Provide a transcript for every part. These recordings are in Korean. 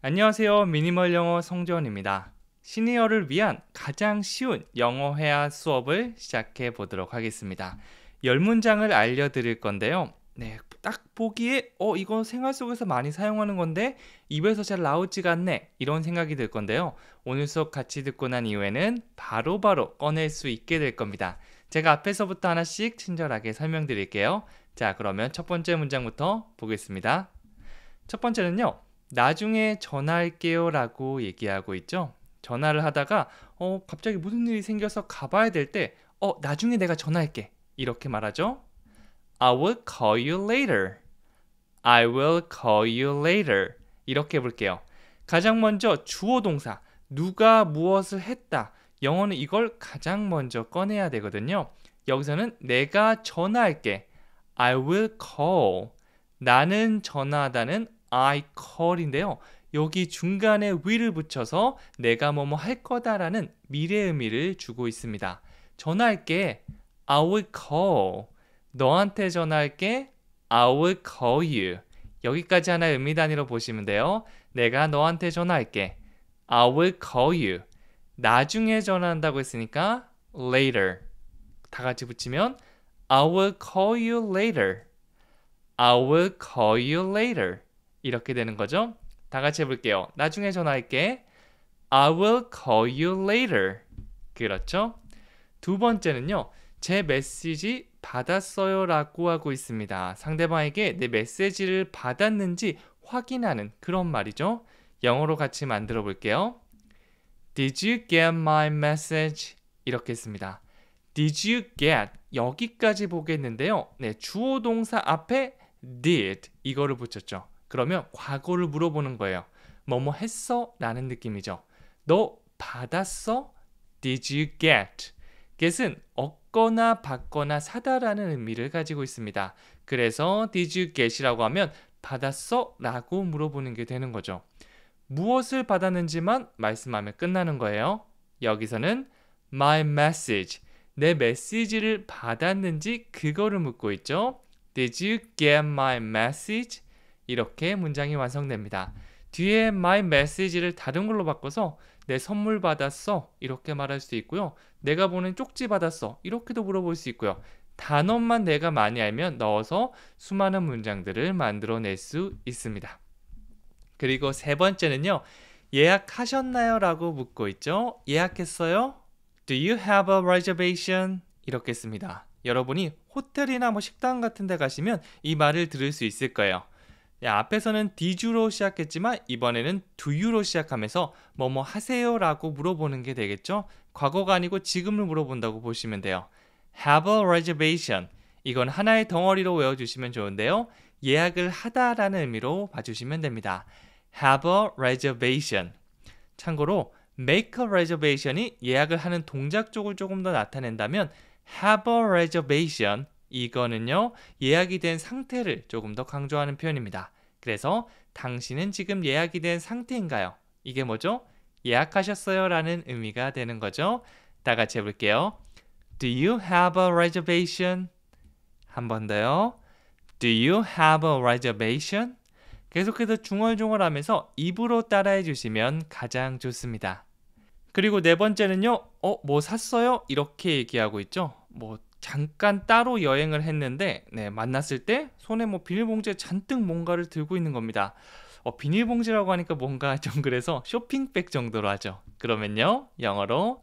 안녕하세요. 미니멀 영어 성재원입니다. 시니어를 위한 가장 쉬운 영어 회화 수업을 시작해 보도록 하겠습니다. 열 문장을 알려드릴 건데요. 네, 딱 보기에 어 이거 생활 속에서 많이 사용하는 건데 입에서 잘 나오지가 않네 이런 생각이 들 건데요. 오늘 수업 같이 듣고 난 이후에는 바로바로 바로 꺼낼 수 있게 될 겁니다. 제가 앞에서부터 하나씩 친절하게 설명드릴게요. 자, 그러면 첫 번째 문장부터 보겠습니다. 첫 번째는요. 나중에 전화할게요 라고 얘기하고 있죠. 전화를 하다가 어, 갑자기 무슨 일이 생겨서 가봐야 될때 어, 나중에 내가 전화할게. 이렇게 말하죠. I will call you later. I will call you later. 이렇게 볼게요. 가장 먼저 주어 동사 누가 무엇을 했다. 영어는 이걸 가장 먼저 꺼내야 되거든요. 여기서는 내가 전화할게. I will call. 나는 전화하다는 I call인데요. 여기 중간에 will을 붙여서 내가 뭐뭐 할 거다라는 미래 의미를 주고 있습니다. 전화할게. I will call. 너한테 전화할게. I will call you. 여기까지 하나의 의미 단위로 보시면 돼요. 내가 너한테 전화할게. I will call you. 나중에 전화한다고 했으니까 later. 다 같이 붙이면 I will call you later. I will call you later. 이렇게 되는 거죠. 다 같이 해볼게요. 나중에 전화할게. I will call you later. 그렇죠? 두 번째는요. 제 메시지 받았어요 라고 하고 있습니다. 상대방에게 내 메시지를 받았는지 확인하는 그런 말이죠. 영어로 같이 만들어 볼게요. Did you get my message? 이렇게 했습니다. Did you get 여기까지 보겠는데요. 네, 주어 동사 앞에 did 이거를 붙였죠. 그러면 과거를 물어보는 거예요. 뭐뭐 했어? 라는 느낌이죠. 너 받았어? Did you get? get은 얻거나 받거나 사다라는 의미를 가지고 있습니다. 그래서 did you get이라고 하면 받았어? 라고 물어보는 게 되는 거죠. 무엇을 받았는지만 말씀하면 끝나는 거예요. 여기서는 my message, 내 메시지를 받았는지 그거를 묻고 있죠. Did you get my message? 이렇게 문장이 완성됩니다. 뒤에 my message를 다른 걸로 바꿔서 내 선물 받았어 이렇게 말할 수 있고요. 내가 보낸 쪽지 받았어 이렇게도 물어볼 수 있고요. 단어만 내가 많이 알면 넣어서 수많은 문장들을 만들어낼 수 있습니다. 그리고 세 번째는요. 예약하셨나요? 라고 묻고 있죠. 예약했어요? Do you have a reservation? 이렇게 씁니다. 여러분이 호텔이나 뭐 식당 같은 데 가시면 이 말을 들을 수 있을 거예요. 앞에서는 디주로 시작했지만 이번에는 두유로 시작하면서 뭐뭐 하세요라고 물어보는 게 되겠죠. 과거가 아니고 지금을 물어본다고 보시면 돼요. Have a reservation. 이건 하나의 덩어리로 외워주시면 좋은데요. 예약을 하다라는 의미로 봐주시면 됩니다. Have a reservation. 참고로 make a reservation이 예약을 하는 동작 쪽을 조금 더 나타낸다면 have a reservation 이거는요, 예약이 된 상태를 조금 더 강조하는 표현입니다. 그래서 당신은 지금 예약이 된 상태인가요? 이게 뭐죠? 예약하셨어요 라는 의미가 되는 거죠. 다 같이 해볼게요. Do you have a reservation? 한 번 더요. Do you have a reservation? 계속해서 중얼중얼 하면서 입으로 따라해 주시면 가장 좋습니다. 그리고 네 번째는요, 어, 뭐 샀어요? 이렇게 얘기하고 있죠. 뭐 잠깐 따로 여행을 했는데 네, 만났을 때 손에 뭐 비닐봉지에 잔뜩 뭔가를 들고 있는 겁니다. 어, 비닐봉지라고 하니까 뭔가 좀 그래서 쇼핑백 정도로 하죠. 그러면요 영어로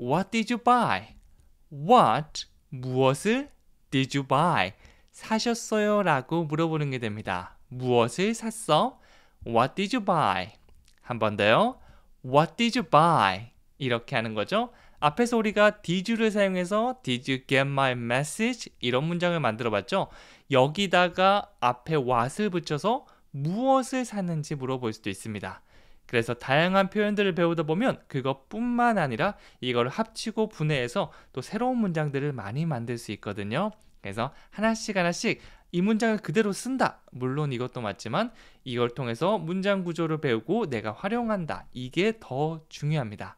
What did you buy? What 무엇을 did you buy? 사셨어요라고 물어보는 게 됩니다. 무엇을 샀어? What did you buy? 한 번 더요. What did you buy? 이렇게 하는 거죠. 앞에서 우리가 did를 사용해서 did you get my message 이런 문장을 만들어 봤죠. 여기다가 앞에 what을 붙여서 무엇을 샀는지 물어볼 수도 있습니다. 그래서 다양한 표현들을 배우다 보면 그것뿐만 아니라 이걸 합치고 분해해서 또 새로운 문장들을 많이 만들 수 있거든요. 그래서 하나씩 하나씩 이 문장을 그대로 쓴다. 물론 이것도 맞지만 이걸 통해서 문장 구조를 배우고 내가 활용한다. 이게 더 중요합니다.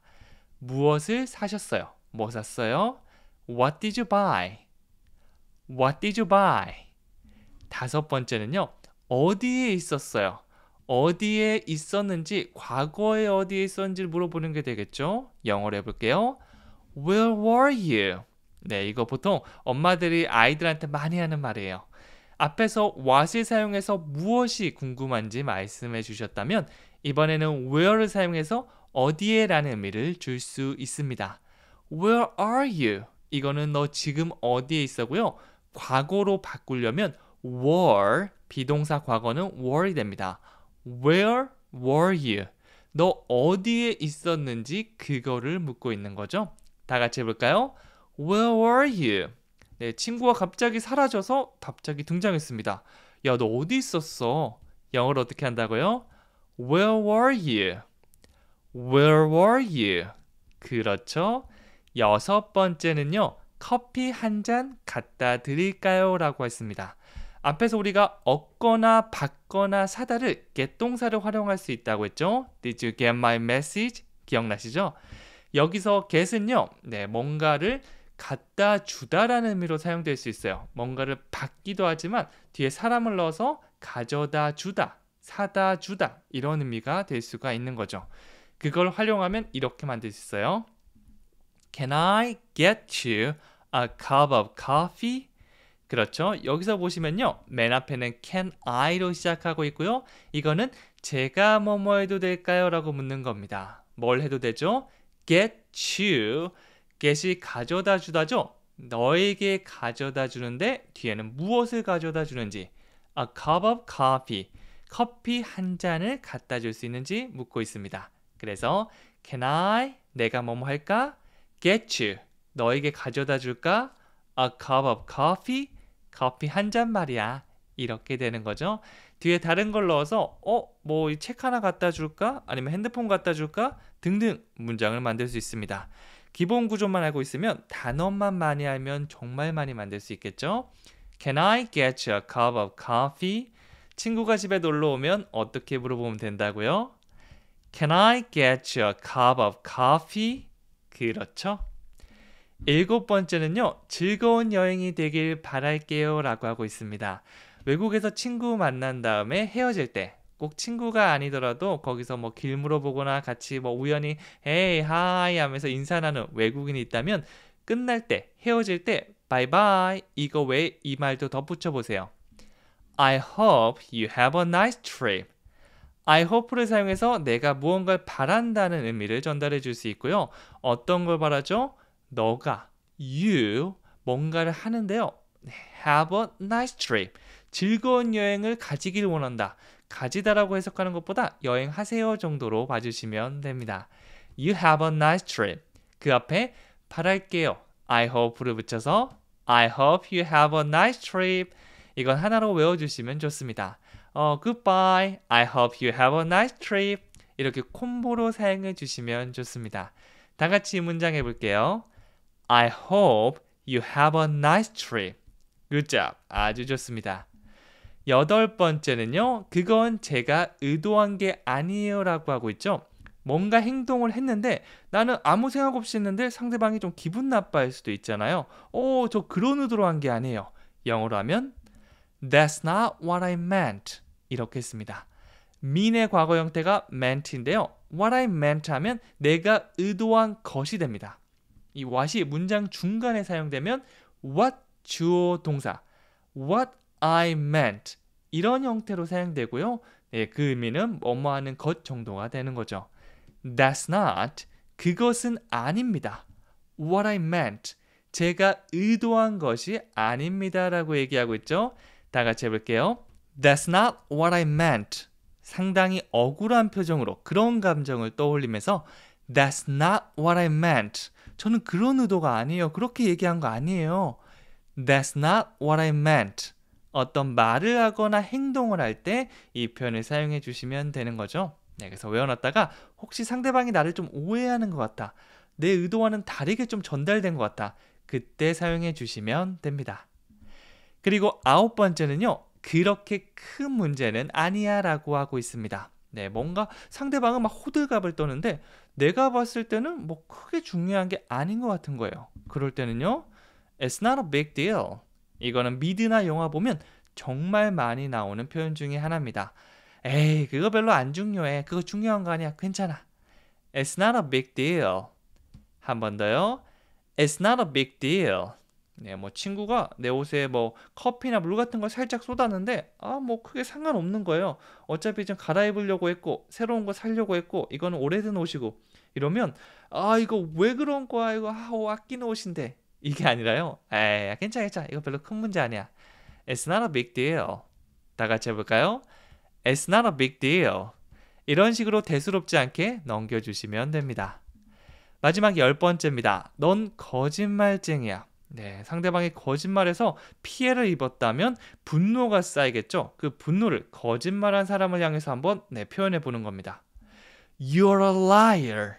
무엇을 사셨어요? 뭐 샀어요? What did you buy? What did you buy? 다섯 번째는요. 어디에 있었어요? 어디에 있었는지 과거에 어디에 있었는지 물어보는 게 되겠죠? 영어로 해볼게요. Where were you? 네, 이거 보통 엄마들이 아이들한테 많이 하는 말이에요. 앞에서 what을 사용해서 무엇이 궁금한지 말씀해 주셨다면 이번에는 where를 사용해서 어디에 라는 의미를 줄 수 있습니다. Where are you? 이거는 너 지금 어디에 있어고요. 과거로 바꾸려면 were 비동사 과거는 were이 됩니다. Where were you? 너 어디에 있었는지 그거를 묻고 있는 거죠. 다 같이 해볼까요? Where were you? 네, 친구가 갑자기 사라져서 갑자기 등장했습니다. 야, 너 어디 있었어? 영어로 어떻게 한다고요? Where were you? Where were you? 그렇죠. 여섯 번째는요. 커피 한 잔 갖다 드릴까요? 라고 했습니다. 앞에서 우리가 얻거나 받거나 사다를 get동사를 활용할 수 있다고 했죠. Did you get my message? 기억나시죠? 여기서 get은요. 네, 뭔가를 갖다 주다라는 의미로 사용될 수 있어요. 뭔가를 받기도 하지만 뒤에 사람을 넣어서 가져다 주다, 사다 주다 이런 의미가 될 수가 있는 거죠. 그걸 활용하면 이렇게 만들 수 있어요. Can I get you a cup of coffee? 그렇죠. 여기서 보시면요. 맨 앞에는 can I로 시작하고 있고요. 이거는 제가 뭐 뭐 해도 될까요? 라고 묻는 겁니다. 뭘 해도 되죠? get you. get이 가져다 주다죠. 너에게 가져다 주는데 뒤에는 무엇을 가져다 주는지 a cup of coffee. 커피 한 잔을 갖다 줄 수 있는지 묻고 있습니다. 그래서 Can I? 내가 뭐뭐 할까? Get you. 너에게 가져다 줄까? A cup of coffee. 커피 한 잔 말이야. 이렇게 되는 거죠. 뒤에 다른 걸 넣어서 어? 뭐책 하나 갖다 줄까? 아니면 핸드폰 갖다 줄까? 등등 문장을 만들 수 있습니다. 기본 구조만 알고 있으면 단어만 많이 알면 정말 많이 만들 수 있겠죠. Can I get you a cup of coffee? 친구가 집에 놀러 오면 어떻게 물어보면 된다고요? Can I get you a cup of coffee? 그렇죠. 일곱 번째는요. 즐거운 여행이 되길 바랄게요 라고 하고 있습니다. 외국에서 친구 만난 다음에 헤어질 때 꼭 친구가 아니더라도 거기서 뭐 길 물어보거나 같이 뭐 우연히 헤이 하이 하면서 인사 나는 외국인이 있다면 끝날 때 헤어질 때 바이바이 이거 외에 이 말도 덧붙여 보세요. I hope you have a nice trip. I hope를 사용해서 내가 무언가를 바란다는 의미를 전달해 줄 수 있고요. 어떤 걸 바라죠? 너가 you 뭔가를 하는데요. Have a nice trip. 즐거운 여행을 가지길 원한다. 가지다라고 해석하는 것보다 여행하세요 정도로 봐주시면 됩니다. You have a nice trip. 그 앞에 바랄게요. I hope를 붙여서 I hope you have a nice trip. 이건 하나로 외워주시면 좋습니다. 어, goodbye. I hope you have a nice trip. 이렇게 콤보로 사용해 주시면 좋습니다. 다 같이 문장 해볼게요. I hope you have a nice trip. Good job. 아주 좋습니다. 여덟 번째는요. 그건 제가 의도한 게 아니에요 라고 하고 있죠. 뭔가 행동을 했는데 나는 아무 생각 없이 했는데 상대방이 좀 기분 나빠할 수도 있잖아요. 오, 저 그런 의도로 한 게 아니에요. 영어로 하면 That's not what I meant. 이렇게 했습니다. mean의 과거 형태가 meant인데요. What I meant 하면 내가 의도한 것이 됩니다. 이 what이 문장 중간에 사용되면 what 주어 동사, what I meant 이런 형태로 사용되고요. 네, 그 의미는 뭐뭐 하는 것 정도가 되는 거죠. That's not 그것은 아닙니다. What I meant 제가 의도한 것이 아닙니다라고 얘기하고 있죠. 다 같이 해볼게요. That's not what I meant. 상당히 억울한 표정으로 그런 감정을 떠올리면서 That's not what I meant. 저는 그런 의도가 아니에요. 그렇게 얘기한 거 아니에요. That's not what I meant. 어떤 말을 하거나 행동을 할 때 이 표현을 사용해 주시면 되는 거죠. 네, 그래서 외워놨다가 혹시 상대방이 나를 좀 오해하는 것 같다. 내 의도와는 다르게 좀 전달된 것 같다. 그때 사용해 주시면 됩니다. 그리고 아홉 번째는요. 그렇게 큰 문제는 아니야라고 하고 있습니다. 네, 뭔가 상대방은 막 호들갑을 떠는데 내가 봤을 때는 뭐 크게 중요한 게 아닌 것 같은 거예요. 그럴 때는요. It's not a big deal. 이거는 미드나 영화 보면 정말 많이 나오는 표현 중에 하나입니다. 에이, 그거 별로 안 중요해. 그거 중요한 거 아니야. 괜찮아. It's not a big deal. 한 번 더요. It's not a big deal. 네, 뭐 친구가 내 옷에 뭐 커피나 물 같은 걸 살짝 쏟았는데 아, 뭐 크게 상관없는 거예요. 어차피 좀 갈아입으려고 했고 새로운 거 살려고 했고 이건 오래된 옷이고 이러면 아, 이거 왜 그런 거야? 이거 아, 아끼는 옷인데. 이게 아니라요. 에이, 괜찮아, 괜찮아. 이거 별로 큰 문제 아니야. It's not a big deal. 다 같이 해볼까요? It's not a big deal. 이런 식으로 대수롭지 않게 넘겨주시면 됩니다. 마지막 열 번째입니다. 넌 거짓말쟁이야. 네, 상대방이 거짓말에서 피해를 입었다면 분노가 쌓이겠죠. 그 분노를 거짓말한 사람을 향해서 한번 네, 표현해 보는 겁니다. You're a liar.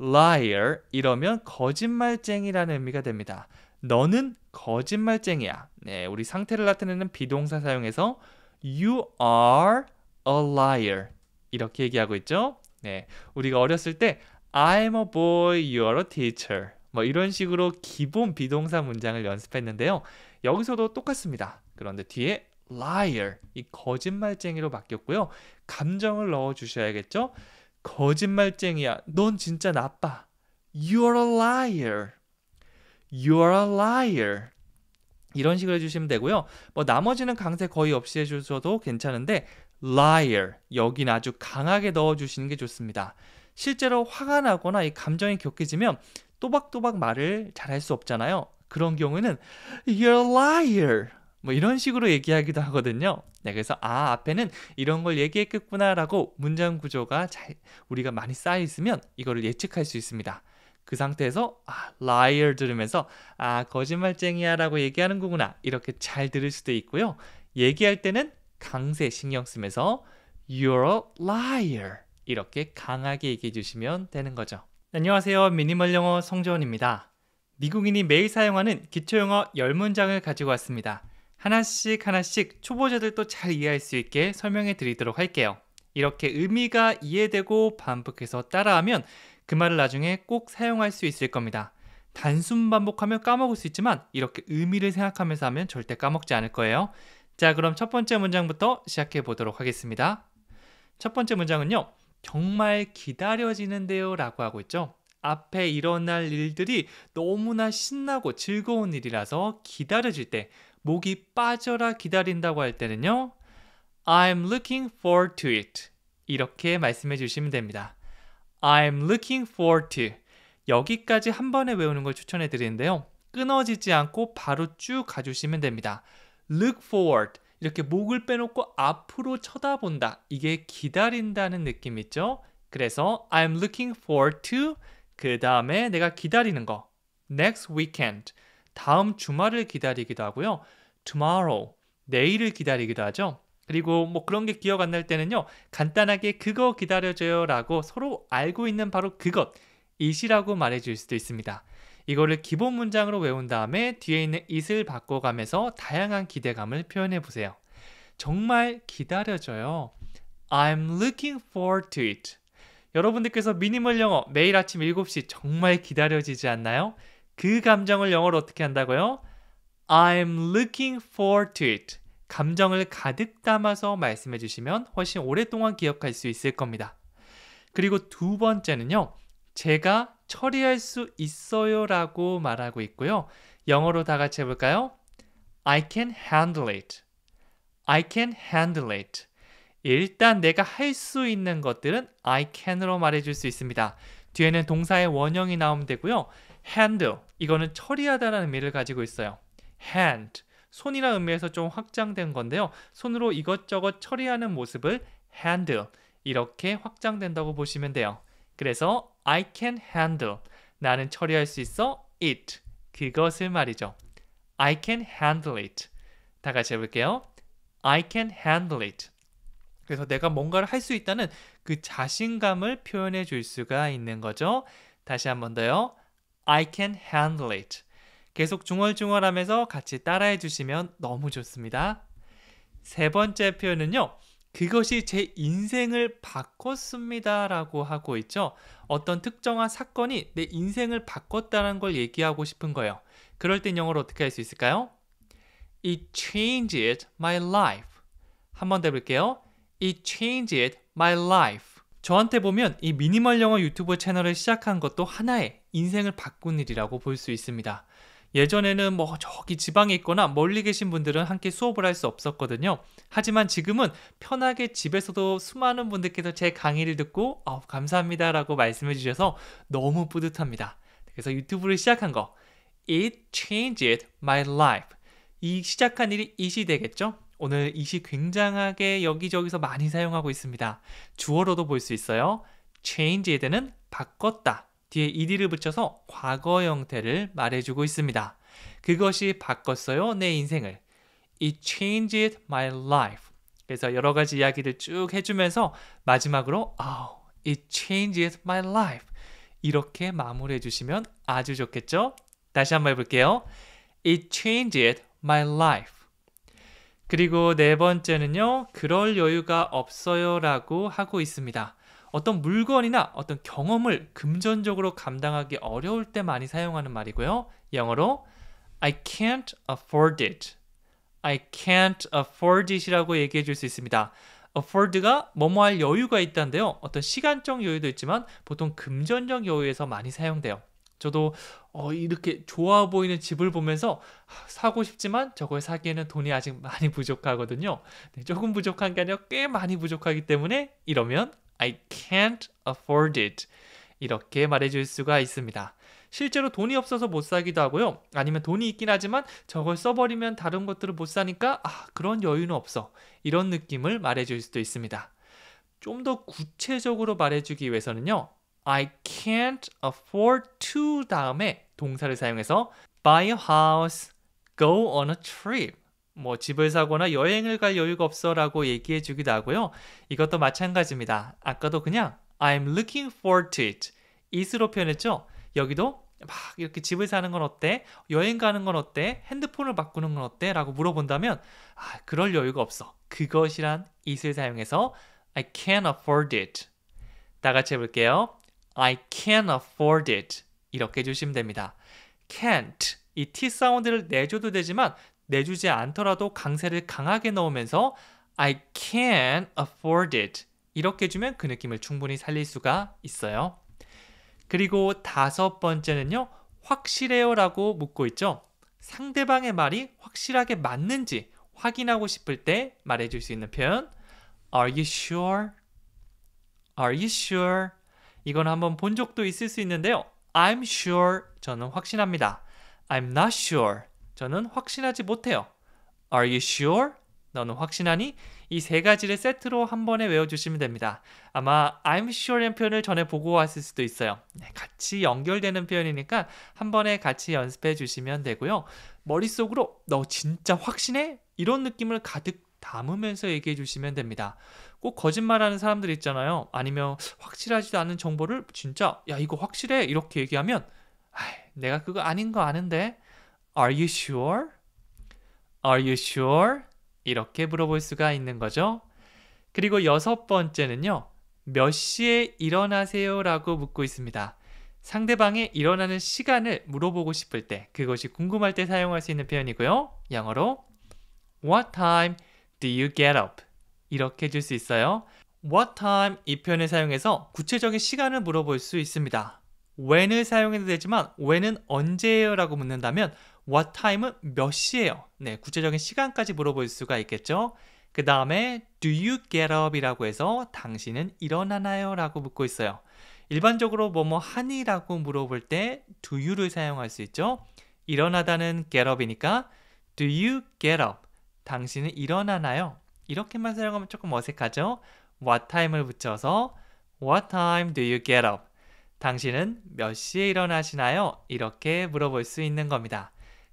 liar 이러면 거짓말쟁이라는 의미가 됩니다. 너는 거짓말쟁이야. 네, 우리 상태를 나타내는 비동사 사용해서 you are a liar 이렇게 얘기하고 있죠. 네, 우리가 어렸을 때 I'm a boy, you're a a teacher. 뭐 이런 식으로 기본 비동사 문장을 연습했는데요. 여기서도 똑같습니다. 그런데 뒤에 liar 이 거짓말쟁이로 바뀌었고요. 감정을 넣어 주셔야겠죠? 거짓말쟁이야. 넌 진짜 나빠. You're a liar. You're a liar. 이런 식으로 해주시면 되고요. 뭐 나머지는 강세 거의 없이 해주셔도 괜찮은데 liar 여긴 아주 강하게 넣어주시는 게 좋습니다. 실제로 화가 나거나 이 감정이 격해지면 또박또박 말을 잘 할 수 없잖아요. 그런 경우에는 you're liar. 뭐 이런 식으로 얘기하기도 하거든요. 네, 그래서 아 앞에는 이런 걸 얘기했겠구나라고 문장 구조가 잘 우리가 많이 쌓여 있으면 이거를 예측할 수 있습니다. 그 상태에서 아, liar 들으면서 아 거짓말쟁이야라고 얘기하는 거구나 이렇게 잘 들을 수도 있고요. 얘기할 때는 강세 신경 쓰면서 you're a liar 이렇게 강하게 얘기해 주시면 되는 거죠. 안녕하세요. 미니멀 영어 성재원입니다. 미국인이 매일 사용하는 기초영어 1 0문장을 가지고 왔습니다. 하나씩 하나씩 초보자들도 잘 이해할 수 있게 설명해 드리도록 할게요. 이렇게 의미가 이해되고 반복해서 따라하면 그 말을 나중에 꼭 사용할 수 있을 겁니다. 단순 반복하면 까먹을 수 있지만 이렇게 의미를 생각하면서 하면 절대 까먹지 않을 거예요. 자, 그럼 첫 번째 문장부터 시작해 보도록 하겠습니다. 첫 번째 문장은요. 정말 기다려지는데요 라고 하고 있죠. 앞에 일어날 일들이 너무나 신나고 즐거운 일이라서 기다려질 때 목이 빠져라 기다린다고 할 때는요. I'm looking forward to it. 이렇게 말씀해 주시면 됩니다. I'm looking forward to. 여기까지 한 번에 외우는 걸 추천해 드리는데요. 끊어지지 않고 바로 쭉 가주시면 됩니다. look forward. 이렇게 목을 빼놓고 앞으로 쳐다본다. 이게 기다린다는 느낌 있죠? 그래서 I'm looking forward to 그 다음에 내가 기다리는 거 next weekend 다음 주말을 기다리기도 하고요. tomorrow 내일을 기다리기도 하죠. 그리고 뭐 그런 게 기억 안 날 때는요. 간단하게 그거 기다려줘요라고 서로 알고 있는 바로 그것 이시라고 말해 줄 수도 있습니다. 이거를 기본 문장으로 외운 다음에 뒤에 있는 it을 바꿔가면서 다양한 기대감을 표현해 보세요. 정말 기다려져요. I'm looking forward to it. 여러분들께서 미니멀 영어 매일 아침 7시 정말 기다려지지 않나요? 그 감정을 영어로 어떻게 한다고요? I'm looking forward to it. 감정을 가득 담아서 말씀해 주시면 훨씬 오랫동안 기억할 수 있을 겁니다. 그리고 두 번째는요. 제가 처리할 수 있어요 라고 말하고 있고요. 영어로 다 같이 해볼까요? I can handle it. I can handle it. 일단 내가 할 수 있는 것들은 I can으로 말해줄 수 있습니다. 뒤에는 동사의 원형이 나오면 되고요. handle, 이거는 처리하다라는 의미를 가지고 있어요. hand, 손이라는 의미에서 좀 확장된 건데요. 손으로 이것저것 처리하는 모습을 handle, 이렇게 확장된다고 보시면 돼요. 그래서 I can handle. 나는 처리할 수 있어. it. 그것을 말이죠. I can handle it. 다 같이 해볼게요. I can handle it. 그래서 내가 뭔가를 할 수 있다는 그 자신감을 표현해 줄 수가 있는 거죠. 다시 한 번 더요. I can handle it. 계속 중얼중얼하면서 같이 따라해 주시면 너무 좋습니다. 세 번째 표현은요. 그것이 제 인생을 바꿨습니다라고 하고 있죠. 어떤 특정한 사건이 내 인생을 바꿨다는 걸 얘기하고 싶은 거예요. 그럴 땐 영어로 어떻게 할 수 있을까요? It changed my life. 한번더 해볼게요. It changed my life. 저한테 보면 이 미니멀 영어 유튜브 채널을 시작한 것도 하나의 인생을 바꾼 일이라고 볼 수 있습니다. 예전에는 뭐 저기 지방에 있거나 멀리 계신 분들은 함께 수업을 할 수 없었거든요. 하지만 지금은 편하게 집에서도 수많은 분들께서 제 강의를 듣고 어, 감사합니다라고 말씀해 주셔서 너무 뿌듯합니다. 그래서 유튜브를 시작한 거 It changed my life. 이 시작한 일이 이시 되겠죠? 오늘 이시 굉장하게 여기저기서 많이 사용하고 있습니다. 주어로도 볼 수 있어요. change에 대는 바꿨다. 뒤에 ed를 붙여서 과거 형태를 말해주고 있습니다. 그것이 바꿨어요 내 인생을. It changed my life. 그래서 여러 가지 이야기를 쭉 해주면서 마지막으로 oh, It changes my life. 이렇게 마무리해 주시면 아주 좋겠죠? 다시 한번 해볼게요. It changed my life. 그리고 네 번째는요, 그럴 여유가 없어요 라고 하고 있습니다. 어떤 물건이나 어떤 경험을 금전적으로 감당하기 어려울 때 많이 사용하는 말이고요. 영어로 I can't afford it. I can't afford it이라고 얘기해 줄 수 있습니다. afford가 뭐뭐 할 여유가 있다는데요. 어떤 시간적 여유도 있지만 보통 금전적 여유에서 많이 사용돼요. 저도 어, 이렇게 좋아 보이는 집을 보면서 사고 싶지만 저걸 사기에는 돈이 아직 많이 부족하거든요. 네, 조금 부족한 게 아니라 꽤 많이 부족하기 때문에 이러면 I can't afford it. 이렇게 말해줄 수가 있습니다. 실제로 돈이 없어서 못 사기도 하고요. 아니면 돈이 있긴 하지만 저걸 써버리면 다른 것들을 못 사니까 아, 그런 여유는 없어. 이런 느낌을 말해줄 수도 있습니다. 좀 더 구체적으로 말해주기 위해서는요. I can't afford to 다음에 동사를 사용해서 buy a house, go on a trip 뭐 집을 사거나 여행을 갈 여유가 없어라고 얘기해 주기도 하고요. 이것도 마찬가지입니다. 아까도 그냥 I'm looking forward to it. 이 t 으로 표현했죠. 여기도 막 이렇게 집을 사는 건 어때? 여행 가는 건 어때? 핸드폰을 바꾸는 건 어때? 라고 물어본다면 아, 그럴 여유가 없어. 그것이란 it을 사용해서 I can't afford it. 다 같이 해볼게요. I can't afford it. 이렇게 해주시면 됩니다. can't 이 t 사운드를 내줘도 되지만 내주지 않더라도 강세를 강하게 넣으면서 I can't afford it 이렇게 주면 그 느낌을 충분히 살릴 수가 있어요. 그리고 다섯 번째는요. 확실해요라고 묻고 있죠. 상대방의 말이 확실하게 맞는지 확인하고 싶을 때 말해줄 수 있는 표현 Are you sure? Are you sure? 이건 한번 본 적도 있을 수 있는데요. I'm sure 저는 확신합니다. I'm not sure 저는 확신하지 못해요. Are you sure? 너는 확신하니? 이 세 가지를 세트로 한 번에 외워주시면 됩니다. 아마 I'm sure라는 표현을 전에 보고 왔을 수도 있어요. 네, 같이 연결되는 표현이니까 한 번에 같이 연습해 주시면 되고요. 머릿속으로 너 진짜 확신해? 이런 느낌을 가득 담으면서 얘기해 주시면 됩니다. 꼭 거짓말하는 사람들 있잖아요. 아니면 확실하지도 않은 정보를 진짜 야 이거 확실해 이렇게 얘기하면 내가 그거 아닌 거 아는데 Are you sure? Are you sure? 이렇게 물어볼 수가 있는 거죠. 그리고 여섯 번째는요. 몇 시에 일어나세요? 라고 묻고 있습니다. 상대방의 일어나는 시간을 물어보고 싶을 때, 그것이 궁금할 때 사용할 수 있는 표현이고요. 영어로 What time do you get up? 이렇게 해줄 수 있어요. What time 이 표현을 사용해서 구체적인 시간을 물어볼 수 있습니다. when을 사용해도 되지만 when은 언제예요? 라고 묻는다면 what time은 몇 시예요. 네, 구체적인 시간까지 물어볼 수가 있겠죠. 그 다음에 do you get up 이라고 해서 당신은 일어나나요? 라고 묻고 있어요. 일반적으로 뭐뭐 뭐, 하니라고 물어볼 때 do you를 사용할 수 있죠. 일어나다는 get up이니까 do you get up? 당신은 일어나나요? 이렇게만 사용하면 조금 어색하죠. what time을 붙여서 what time do you get up? 당신은 몇 시에 일어나시나요? 이렇게 물어볼 수 있는 겁니다.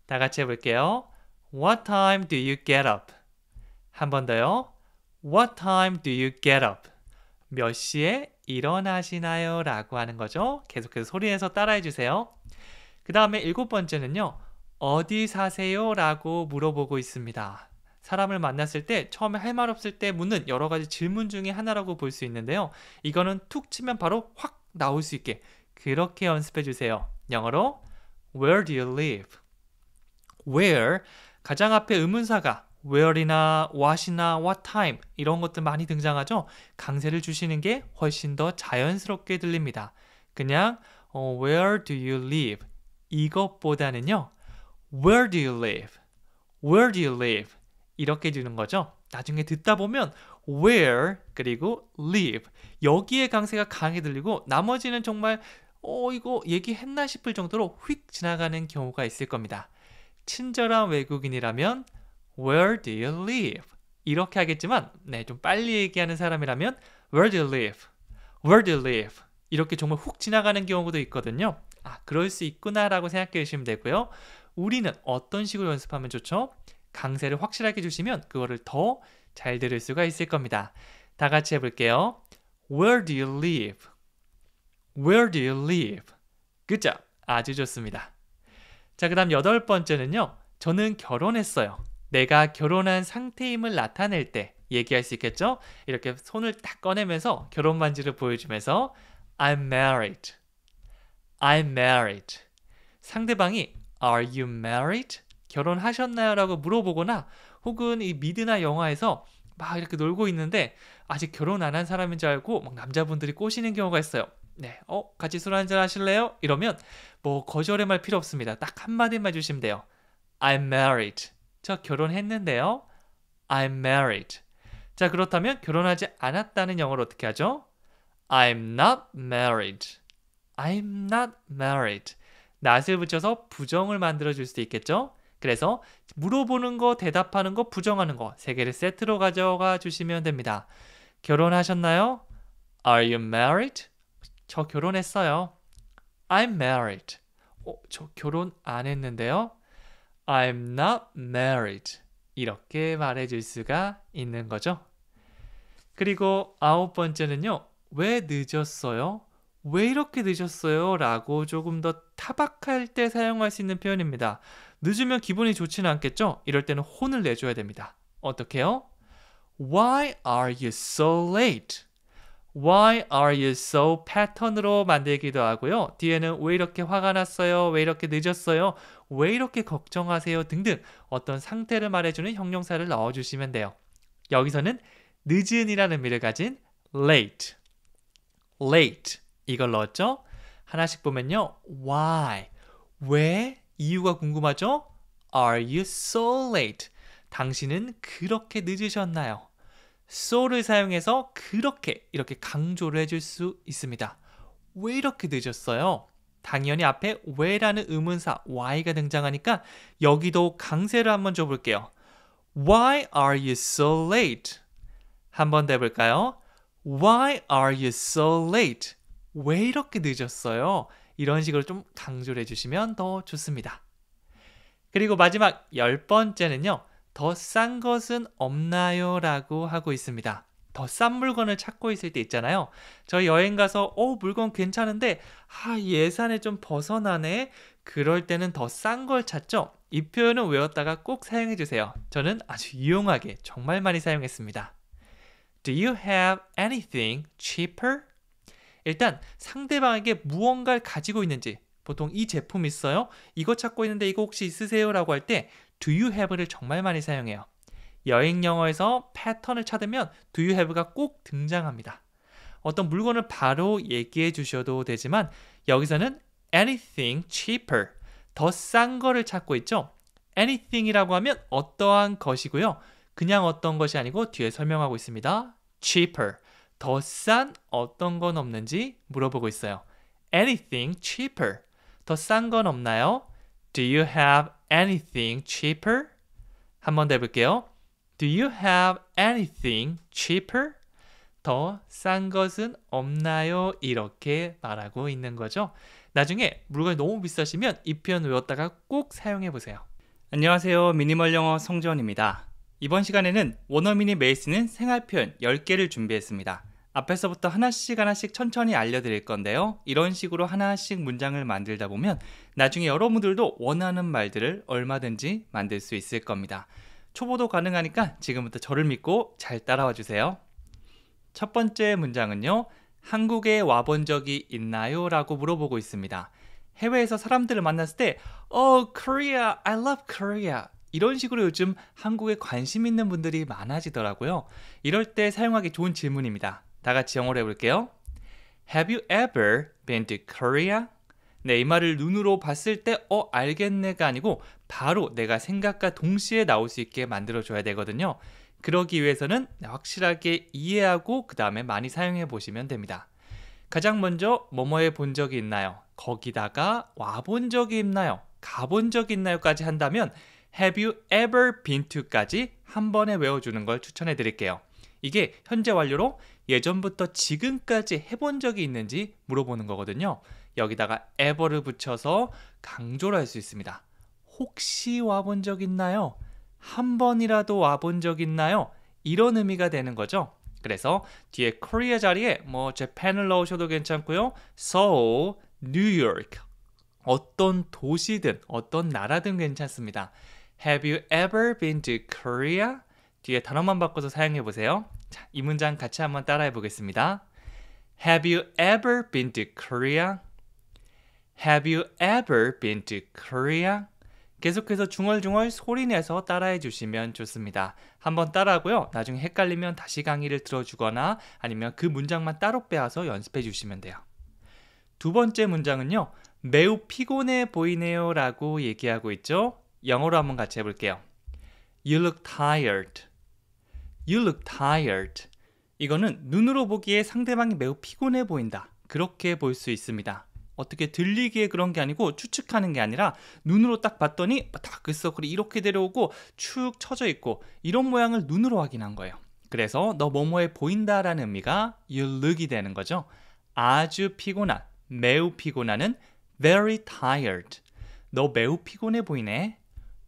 다 같이 해볼게요. What time do you get up? 한 번 더요. What time do you get up? 몇 시에 일어나시나요? 라고 하는 거죠. 계속해서 소리에서 따라해 주세요. 그 다음에 일곱 번째는요. 어디 사세요? 라고 물어보고 있습니다. 사람을 만났을 때 처음에 할 말 없을 때 묻는 여러 가지 질문 중에 하나라고 볼 수 있는데요. 이거는 툭 치면 바로 확 나올 수 있게 그렇게 연습해 주세요. 영어로 Where do you live? where 가장 앞에 의문사가 where이나 what이나 what time 이런 것들 많이 등장하죠. 강세를 주시는 게 훨씬 더 자연스럽게 들립니다. 그냥 어, where do you live 이것보다는요. where do you live? where do you live? 이렇게 주는 거죠. 나중에 듣다 보면 where 그리고 live 여기에 강세가 강해 들리고 나머지는 정말 어 이거 얘기했나 싶을 정도로 휙 지나가는 경우가 있을 겁니다. 친절한 외국인이라면 Where do you live? 이렇게 하겠지만 네, 좀 빨리 얘기하는 사람이라면 Where do you live? Where do you live? 이렇게 정말 훅 지나가는 경우도 있거든요. 아, 그럴 수 있구나라고 생각해 주시면 되고요. 우리는 어떤 식으로 연습하면 좋죠? 강세를 확실하게 주시면 그거를 더 잘 들을 수가 있을 겁니다. 다 같이 해볼게요. Where do you live? Where do you live? 그죠? 아주 좋습니다. 자, 그 다음 여덟 번째는요. 저는 결혼했어요. 내가 결혼한 상태임을 나타낼 때 얘기할 수 있겠죠? 이렇게 손을 딱 꺼내면서 결혼 반지를 보여주면서 I'm married. I'm married. 상대방이 Are you married? 결혼하셨나요? 라고 물어보거나 혹은 이 미드나 영화에서 막 이렇게 놀고 있는데 아직 결혼 안 한 사람인 줄 알고 막 남자분들이 꼬시는 경우가 있어요. 네, 어, 같이 술 한잔 하실래요? 이러면 뭐 거절의 말 필요 없습니다. 딱 한마디만 주시면 돼요. I'm married. 저 결혼했는데요. I'm married. 자, 그렇다면 결혼하지 않았다는 영어로 어떻게 하죠? I'm not married. I'm not married. n 을 붙여서 부정을 만들어 줄 수 있겠죠? 그래서 물어보는 거, 대답하는 거, 부정하는 거 세 개를 세트로 가져가 주시면 됩니다. 결혼하셨나요? Are you married? 저 결혼했어요. I'm married. 어, 저 결혼 안 했는데요. I'm not married. 이렇게 말해줄 수가 있는 거죠. 그리고 아홉 번째는요. 왜 늦었어요? 왜 이렇게 늦었어요? 라고 조금 더 타박할 때 사용할 수 있는 표현입니다. 늦으면 기분이 좋지는 않겠죠? 이럴 때는 혼을 내줘야 됩니다. 어떻게요? Why are you so late? Why are you so 패턴으로 만들기도 하고요. 뒤에는 왜 이렇게 화가 났어요? 왜 이렇게 늦었어요? 왜 이렇게 걱정하세요? 등등 어떤 상태를 말해주는 형용사를 넣어주시면 돼요. 여기서는 늦은이라는 의미를 가진 late, late 이걸 넣었죠. 하나씩 보면요. Why? 왜? 이유가 궁금하죠? Are you so late? 당신은 그렇게 늦으셨나요? so를 사용해서 그렇게 이렇게 강조를 해줄 수 있습니다. 왜 이렇게 늦었어요? 당연히 앞에 왜라는 의문사 why가 등장하니까 여기도 강세를 한번 줘볼게요. Why are you so late? 한번 해볼까요? Why are you so late? 왜 이렇게 늦었어요? 이런 식으로 좀 강조를 해주시면 더 좋습니다. 그리고 마지막 열 번째는요. 더싼 것은 없나요? 라고 하고 있습니다. 더 싼 물건을 찾고 있을 때 있잖아요. 저 여행 가서 오 어, 물건 괜찮은데 아 예산에 좀 벗어나네. 그럴 때는 더 싼 걸 찾죠. 이 표현은 외웠다가 꼭 사용해 주세요. 저는 아주 유용하게 정말 많이 사용했습니다. Do you have anything cheaper? 일단 상대방에게 무언가를 가지고 있는지 보통 이 제품 있어요? 이거 찾고 있는데 이거 혹시 있으세요? 라고 할때 do you have를 정말 많이 사용해요. 여행 영어에서 패턴을 찾으면 do you have가 꼭 등장합니다. 어떤 물건을 바로 얘기해 주셔도 되지만 여기서는 anything cheaper, 더 싼 거를 찾고 있죠. anything이라고 하면 어떠한 것이고요. 그냥 어떤 것이 아니고 뒤에 설명하고 있습니다. cheaper, 더 싼 어떤 건 없는지 물어보고 있어요. anything cheaper, 더 싼 건 없나요? Do you have anything cheaper? 한번더 해볼게요. Do you have anything cheaper? 더 싼 것은 없나요? 이렇게 말하고 있는 거죠. 나중에 물건이 너무 비싸시면 이 표현 외웠다가 꼭 사용해 보세요. 안녕하세요. 미니멀 영어 성재원입니다. 이번 시간에는 원어민이 매일 쓰는 생활 표현 10개를 준비했습니다. 앞에서부터 하나씩 하나씩 천천히 알려드릴 건데요. 이런 식으로 하나씩 문장을 만들다 보면 나중에 여러분들도 원하는 말들을 얼마든지 만들 수 있을 겁니다. 초보도 가능하니까 지금부터 저를 믿고 잘 따라와 주세요. 첫 번째 문장은요. 한국에 와 본 적이 있나요? 라고 물어보고 있습니다. 해외에서 사람들을 만났을 때, Oh, Korea, I love Korea. 이런 식으로 요즘 한국에 관심 있는 분들이 많아지더라고요. 이럴 때 사용하기 좋은 질문입니다. 다 같이 영어로 해볼게요. Have you ever been to Korea? 네, 이 말을 눈으로 봤을 때, 어, 알겠네가 아니고, 바로 내가 생각과 동시에 나올 수 있게 만들어줘야 되거든요. 그러기 위해서는 확실하게 이해하고, 그 다음에 많이 사용해 보시면 됩니다. 가장 먼저, 뭐뭐에 본 적이 있나요? 거기다가, 와 본 적이 있나요? 가 본 적이 있나요?까지 한다면, Have you ever been to까지 한 번에 외워주는 걸 추천해 드릴게요. 이게 현재 완료로 예전부터 지금까지 해본 적이 있는지 물어보는 거거든요. 여기다가 ever를 붙여서 강조를 할 수 있습니다. 혹시 와본 적 있나요? 한 번이라도 와본 적 있나요? 이런 의미가 되는 거죠. 그래서 뒤에 코리아 자리에 뭐 재팬을 넣으셔도 괜찮고요. 서울, 뉴욕, 어떤 도시든 어떤 나라든 괜찮습니다. Have you ever been to Korea? 뒤에 단어만 바꿔서 사용해 보세요. 자, 이 문장 같이 한번 따라해 보겠습니다. Have you ever been to Korea? Have you ever been to Korea? 계속해서 중얼중얼 소리내서 따라해 주시면 좋습니다. 한번 따라하고요. 나중에 헷갈리면 다시 강의를 들어주거나 아니면 그 문장만 따로 빼와서 연습해 주시면 돼요. 두 번째 문장은요. 매우 피곤해 보이네요 라고 얘기하고 있죠. 영어로 한번 같이 해볼게요. You look tired. You look tired. 이거는 눈으로 보기에 상대방이 매우 피곤해 보인다. 그렇게 볼 수 있습니다. 어떻게 들리기에 그런 게 아니고 추측하는 게 아니라 눈으로 딱 봤더니 다글서 그리 이렇게 내려오고 축 처져 있고 이런 모양을 눈으로 확인한 거예요. 그래서 너 뭐뭐해 보인다라는 의미가 you look이 되는 거죠. 아주 피곤한, 매우 피곤한은 very tired. 너 매우 피곤해 보이네.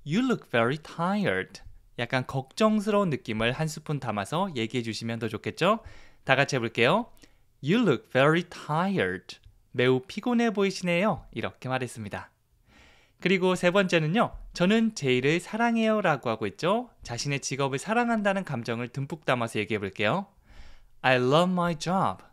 You look very tired. 약간 걱정스러운 느낌을 한 스푼 담아서 얘기해 주시면 더 좋겠죠? 다 같이 해볼게요. You look very tired. 매우 피곤해 보이시네요. 이렇게 말했습니다. 그리고 세 번째는요. 저는 제이를 사랑해요 라고 하고 있죠. 자신의 직업을 사랑한다는 감정을 듬뿍 담아서 얘기해 볼게요. I love my job.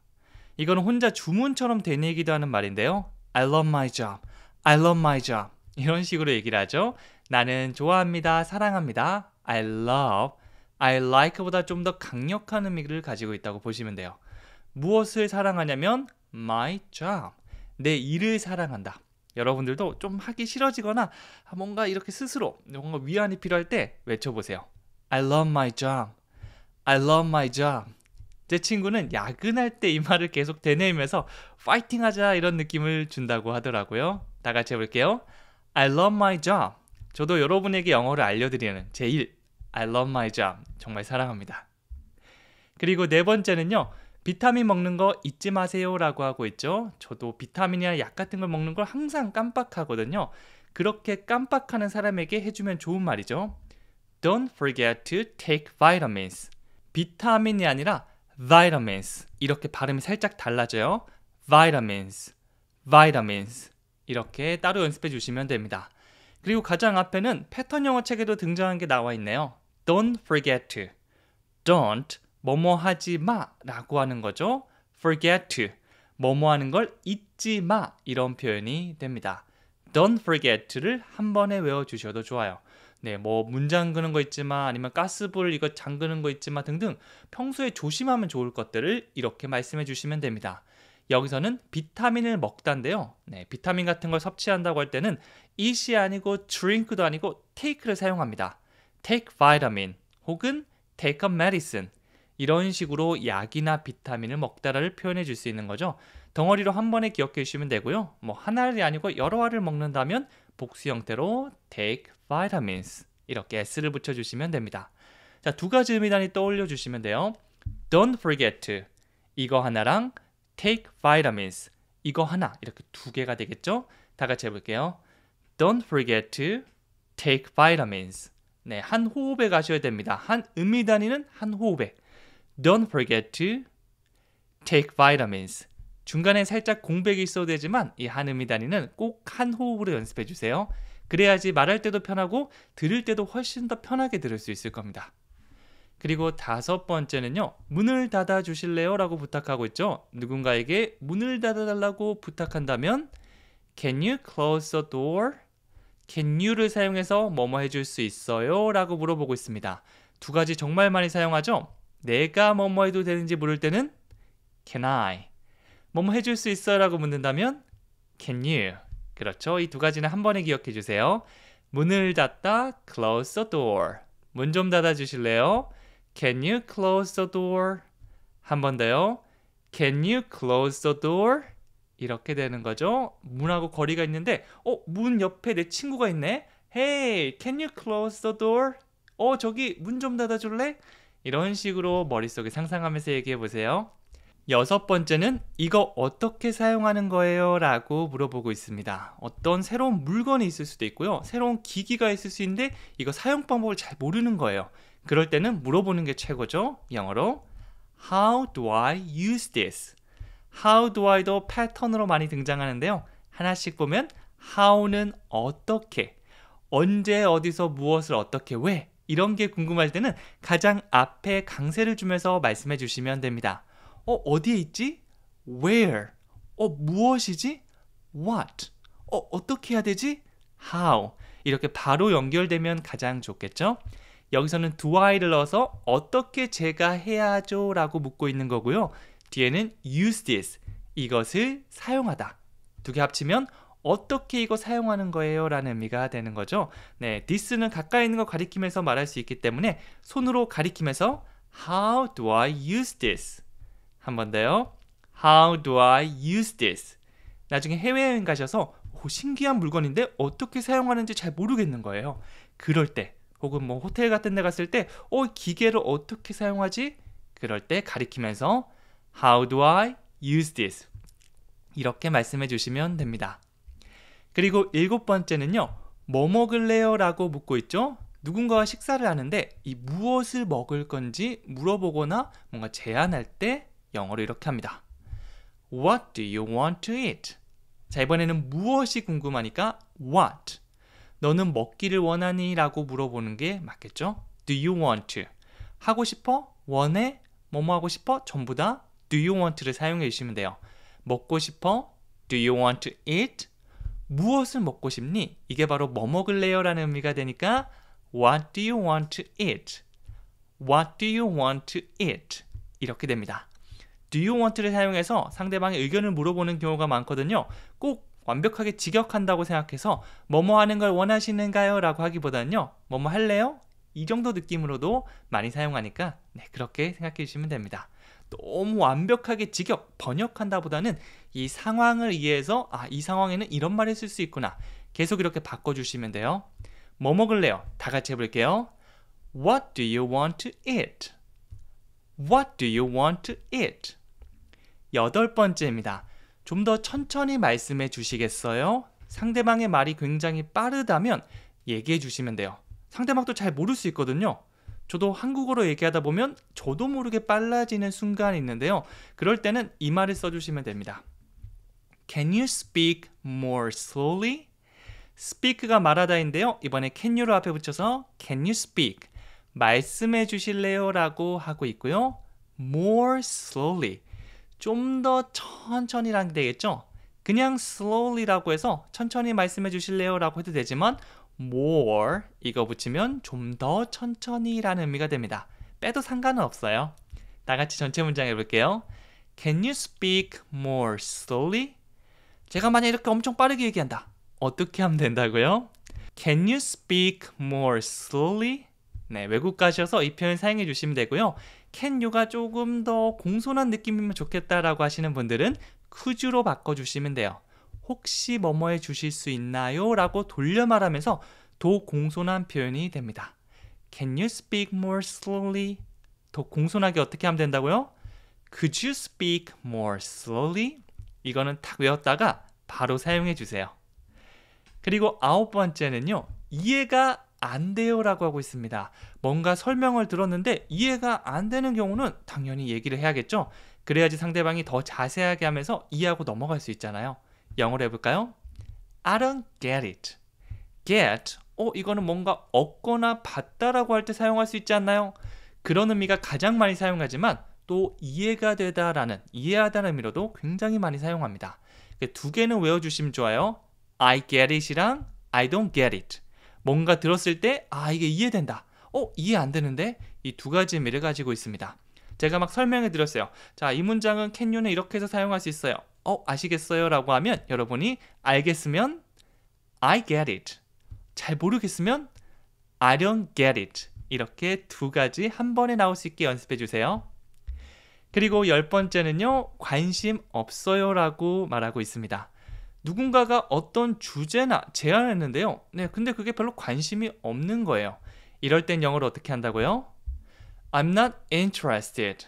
이건 혼자 주문처럼 되뇌기도 하는 말인데요. I love my job. I love my job. 이런 식으로 얘기를 하죠. 나는 좋아합니다. 사랑합니다. I love, I like보다 좀 더 강력한 의미를 가지고 있다고 보시면 돼요. 무엇을 사랑하냐면 my job, 내 일을 사랑한다. 여러분들도 좀 하기 싫어지거나 뭔가 이렇게 스스로 뭔가 위안이 필요할 때 외쳐보세요. I love my job. I love my job. 제 친구는 야근할 때 이 말을 계속 되뇌면서 이 파이팅 하자 이런 느낌을 준다고 하더라고요. 다 같이 해볼게요. I love my job. 저도 여러분에게 영어를 알려드리는 제일 I love my job. 정말 사랑합니다. 그리고 네 번째는요. 비타민 먹는 거 잊지 마세요라고 하고 있죠. 저도 비타민이나 약 같은 걸 먹는 걸 항상 깜빡하거든요. 그렇게 깜빡하는 사람에게 해주면 좋은 말이죠. Don't forget to take vitamins. 비타민이 아니라 vitamins. 이렇게 발음이 살짝 달라져요. vitamins, vitamins. 이렇게 따로 연습해 주시면 됩니다. 그리고 가장 앞에는 패턴 영어 책에도 등장한 게 나와 있네요. Don't forget to. Don't 뭐뭐 하지 마라고 하는 거죠. Forget to 뭐뭐 하는 걸 잊지 마 이런 표현이 됩니다. Don't forget to를 한 번에 외워 주셔도 좋아요. 네, 뭐 문장 그는 거 있지만 아니면 가스불 이거 잠그는 거 있지만 등등 평소에 조심하면 좋을 것들을 이렇게 말씀해 주시면 됩니다. 여기서는 비타민을 먹다인데요. 네, 비타민 같은 걸 섭취한다고 할 때는 eat이 아니고 drink도 아니고 take를 사용합니다. take vitamin 혹은 take a medicine 이런 식으로 약이나 비타민을 먹다를 표현해 줄 수 있는 거죠. 덩어리로 한 번에 기억해 주시면 되고요. 뭐 하나를 아니고 여러 알을 먹는다면 복수 형태로 take vitamins 이렇게 s를 붙여 주시면 됩니다. 자, 두 가지 의미단위 떠올려 주시면 돼요. don't forget to 이거 하나랑 take vitamins 이거 하나 이렇게 두 개가 되겠죠? 다 같이 해볼게요. Don't forget to take vitamins. 네, 한 호흡에 가셔야 됩니다. 한 음이 다니는 한 호흡에. Don't forget to take vitamins. 중간에 살짝 공백이 있어도 되지만 이 한 음이 다니는 꼭 한 호흡으로 연습해 주세요. 그래야지 말할 때도 편하고 들을 때도 훨씬 더 편하게 들을 수 있을 겁니다. 그리고 다섯 번째는요. 문을 닫아 주실래요? 라고 부탁하고 있죠. 누군가에게 문을 닫아 달라고 부탁한다면 Can you close the door? Can you를 사용해서 뭐뭐 해줄 수 있어요? 라고 물어보고 있습니다. 두 가지 정말 많이 사용하죠. 내가 뭐뭐 해도 되는지 물을 때는 Can I? 뭐뭐 해줄 수 있어? 라고 묻는다면 Can you? 그렇죠. 이 두 가지는 한 번에 기억해 주세요. 문을 닫다, close the door. 문 좀 닫아 주실래요? Can you close the door? 한 번 더요. Can you close the door? 이렇게 되는 거죠. 문하고 거리가 있는데 어, 문 옆에 내 친구가 있네. Hey, can you close the door? 어, 저기 문 좀 닫아 줄래? 이런 식으로 머릿속에 상상하면서 얘기해 보세요. 여섯 번째는 이거 어떻게 사용하는 거예요? 라고 물어보고 있습니다. 어떤 새로운 물건이 있을 수도 있고요. 새로운 기기가 있을 수 있는데 이거 사용 방법을 잘 모르는 거예요. 그럴 때는 물어보는 게 최고죠. 영어로 How do I use this? How do I도 패턴으로 많이 등장하는데요. 하나씩 보면 how는 어떻게, 언제 어디서 무엇을 어떻게 왜 이런 게 궁금할 때는 가장 앞에 강세를 주면서 말씀해 주시면 됩니다. 어, 어디에 있지? where. 어, 무엇이지? what. 어, 어떻게 해야 되지? how. 이렇게 바로 연결되면 가장 좋겠죠? 여기서는 do I를 넣어서 어떻게 제가 해야죠? 라고 묻고 있는 거고요. 뒤에는 use this, 이것을 사용하다. 두 개 합치면 어떻게 이거 사용하는 거예요? 라는 의미가 되는 거죠. 네, this는 가까이 있는 거 가리키면서 말할 수 있기 때문에 손으로 가리키면서 how do I use this? 한 번 더요. How do I use this? 나중에 해외여행 가셔서 오, 신기한 물건인데 어떻게 사용하는지 잘 모르겠는 거예요. 그럴 때 혹은 뭐 호텔 같은 데 갔을 때 어, 기계를 어떻게 사용하지? 그럴 때 가리키면서 How do I use this? 이렇게 말씀해 주시면 됩니다. 그리고 일곱 번째는요. 뭐 먹을래요? 라고 묻고 있죠. 누군가와 식사를 하는데 이 무엇을 먹을 건지 물어보거나 뭔가 제안할 때 영어로 이렇게 합니다. What do you want to eat? 자, 이번에는 무엇이 궁금하니까 what 너는 먹기를 원하니? 라고 물어보는 게 맞겠죠? Do you want to? 하고 싶어? 원해? 뭐뭐 하고 싶어? 전부 다 Do you want를 사용해 주시면 돼요. 먹고 싶어? Do you want to eat? 무엇을 먹고 싶니? 이게 바로 뭐 먹을래요? 라는 의미가 되니까 What do you want to eat? What do you want to eat? 이렇게 됩니다. Do you want를 사용해서 상대방의 의견을 물어보는 경우가 많거든요. 완벽하게 직역한다고 생각해서 뭐뭐 하는 걸 원하시는가요? 라고 하기보다는요. 뭐뭐 할래요? 이 정도 느낌으로도 많이 사용하니까 네, 그렇게 생각해 주시면 됩니다. 너무 완벽하게 직역, 번역한다보다는 이 상황을 이해해서 아, 이 상황에는 이런 말을 쓸 수 있구나. 계속 이렇게 바꿔주시면 돼요. 뭐 먹을래요? 다 같이 해볼게요. What do you want to eat? What do you want to eat? 여덟 번째입니다. 좀더 천천히 말씀해 주시겠어요? 상대방의 말이 굉장히 빠르다면 얘기해 주시면 돼요. 상대방도 잘 모를 수 있거든요. 저도 한국어로 얘기하다 보면 저도 모르게 빨라지는 순간이 있는데요. 그럴 때는 이 말을 써주시면 됩니다. Can you speak more slowly? speak가 말하다인데요. 이번에 can you를 앞에 붙여서 can you speak 말씀해 주실래요? 라고 하고 있고요. more slowly 좀더 천천히 라는게 되겠죠? 그냥 slowly라고 해서 천천히 말씀해 주실래요? 라고 해도 되지만 more 이거 붙이면 좀 더 천천히 라는 의미가 됩니다. 빼도 상관은 없어요. 다 같이 전체 문장 해볼게요. Can you speak more slowly? 제가 만약 이렇게 엄청 빠르게 얘기한다. 어떻게 하면 된다고요? Can you speak more slowly? 네, 외국 가셔서 이 표현 사용해 주시면 되고요. 캔 a 가 조금 더 공손한 느낌이면 좋겠다라고 하시는 분들은 쿠즈로 바꿔 주시면 돼요. 혹시 뭐뭐 해 주실 수 있나요? 라고 돌려 말하면서 더 공손한 표현이 됩니다. Can you speak more slowly? 더 공손하게 어떻게 하면 된다고요? Could you speak more slowly? 이거는 탁 외웠다가 바로 사용해 주세요. 그리고 아홉 번째는요. 이해가 안 돼요라고 하고 있습니다. 뭔가 설명을 들었는데 이해가 안 되는 경우는 당연히 얘기를 해야겠죠. 그래야지 상대방이 더 자세하게 하면서 이해하고 넘어갈 수 있잖아요. 영어로 해볼까요? I don't get it. Get. 어, 이거는 뭔가 얻거나 받다라고 할 때 사용할 수 있지 않나요? 그런 의미가 가장 많이 사용하지만 또 이해가 되다라는 이해하다는 의미로도 굉장히 많이 사용합니다. 그 두 개는 외워주시면 좋아요. I get it이랑 I don't get it. 뭔가 들었을 때 아 이게 이해된다. 어 이해 안 되는데 이 두 가지 의미를 가지고 있습니다. 제가 막 설명해 드렸어요. 자 이 문장은 캔유는 이렇게 해서 사용할 수 있어요. 어 아시겠어요라고 하면 여러분이 알겠으면 I get it. 잘 모르겠으면 I don't get it. 이렇게 두 가지 한 번에 나올 수 있게 연습해 주세요. 그리고 열 번째는요, 관심 없어요라고 말하고 있습니다. 누군가가 어떤 주제나 제안을 했는데요. 네, 근데 그게 별로 관심이 없는 거예요. 이럴 땐영어를 어떻게 한다고요? I'm not interested.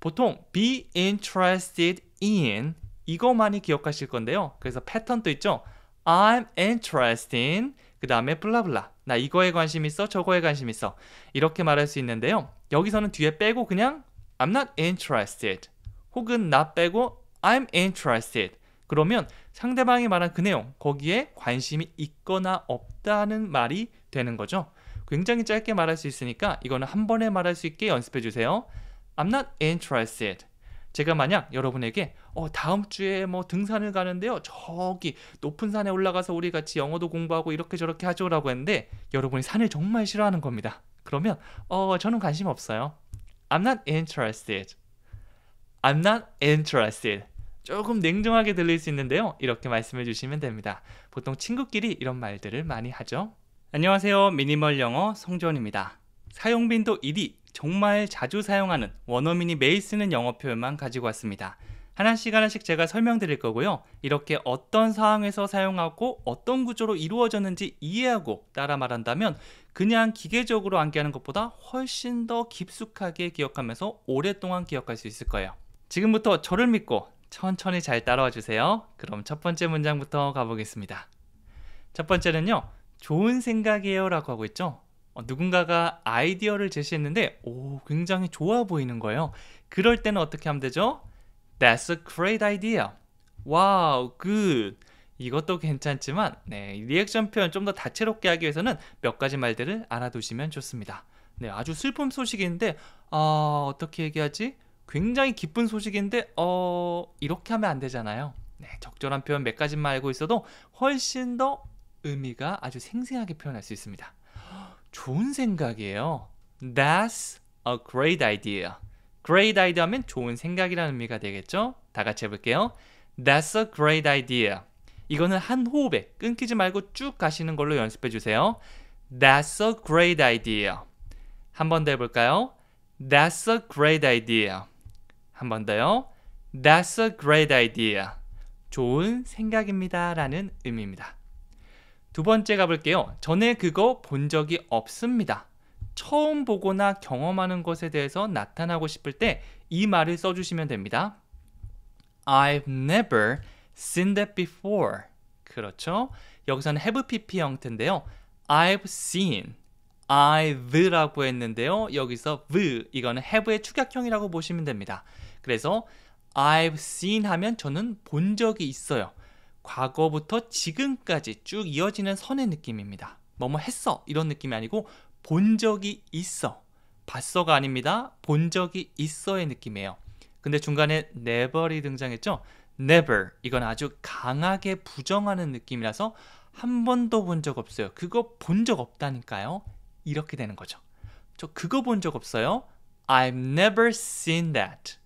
보통 be interested in 이거 많이 기억하실 건데요. 그래서 패턴도 있죠. I'm interested in 그 다음에 블라블라 나 이거에 관심 있어 저거에 관심 있어 이렇게 말할 수 있는데요. 여기서는 뒤에 빼고 그냥 I'm not interested 혹은 나 빼고 I'm interested 그러면 상대방이 말한 그 내용 거기에 관심이 있거나 없다는 말이 되는 거죠. 굉장히 짧게 말할 수 있으니까 이거는 한 번에 말할 수 있게 연습해 주세요. I'm not interested. 제가 만약 여러분에게 어, 다음 주에 뭐 등산을 가는데요. 저기 높은 산에 올라가서 우리 같이 영어도 공부하고 이렇게 저렇게 하죠라고 했는데 여러분이 산을 정말 싫어하는 겁니다. 그러면 어, 저는 관심 없어요. I'm not interested. I'm not interested. 조금 냉정하게 들릴 수 있는데요. 이렇게 말씀해 주시면 됩니다. 보통 친구끼리 이런 말들을 많이 하죠. 안녕하세요. 미니멀 영어 성존입니다. 사용빈도 1위 정말 자주 사용하는 원어민이 매일 쓰는 영어 표현만 가지고 왔습니다. 하나씩 하나씩 제가 설명드릴 거고요. 이렇게 어떤 상황에서 사용하고 어떤 구조로 이루어졌는지 이해하고 따라 말한다면 그냥 기계적으로 암기하는 것보다 훨씬 더 깊숙하게 기억하면서 오랫동안 기억할 수 있을 거예요. 지금부터 저를 믿고 천천히 잘 따라와 주세요. 그럼 첫 번째 문장부터 가보겠습니다. 첫 번째는요. 좋은 생각이에요 라고 하고 있죠. 어, 누군가가 아이디어를 제시했는데 오 굉장히 좋아 보이는 거예요. 그럴 때는 어떻게 하면 되죠? That's a great idea. Wow, good. 이것도 괜찮지만 네, 리액션 표현 좀 더 다채롭게 하기 위해서는 몇 가지 말들을 알아두시면 좋습니다. 네, 아주 슬픈 소식인데 아, 어떻게 얘기하지? 굉장히 기쁜 소식인데 어 이렇게 하면 안 되잖아요. 네, 적절한 표현 몇 가지만 알고 있어도 훨씬 더 의미가 아주 생생하게 표현할 수 있습니다. 좋은 생각이에요. That's a great idea. Great idea 하면 좋은 생각이라는 의미가 되겠죠? 다 같이 해볼게요. That's a great idea. 이거는 한 호흡에 끊기지 말고 쭉 가시는 걸로 연습해 주세요. That's a great idea. 한 번 더 해볼까요? That's a great idea. 한번 더요. That's a great idea. 좋은 생각입니다. 라는 의미입니다. 두 번째 가볼게요. 전에 그거 본 적이 없습니다. 처음 보거나 경험하는 것에 대해서 나타나고 싶을 때 이 말을 써주시면 됩니다. I've never seen that before. 그렇죠. 여기서는 have pp 형태인데요. I've seen, I've라고 했는데요. 여기서 v, 이거는 have의 축약형이라고 보시면 됩니다. 그래서 I've seen 하면 저는 본 적이 있어요. 과거부터 지금까지 쭉 이어지는 선의 느낌입니다. 뭐뭐 뭐 했어 이런 느낌이 아니고 본 적이 있어. 봤어가 아닙니다. 본 적이 있어의 느낌이에요. 근데 중간에 never이 등장했죠? never 이건 아주 강하게 부정하는 느낌이라서 한 번도 본 적 없어요. 그거 본 적 없다니까요. 이렇게 되는 거죠. 저 그거 본 적 없어요. I've never seen that.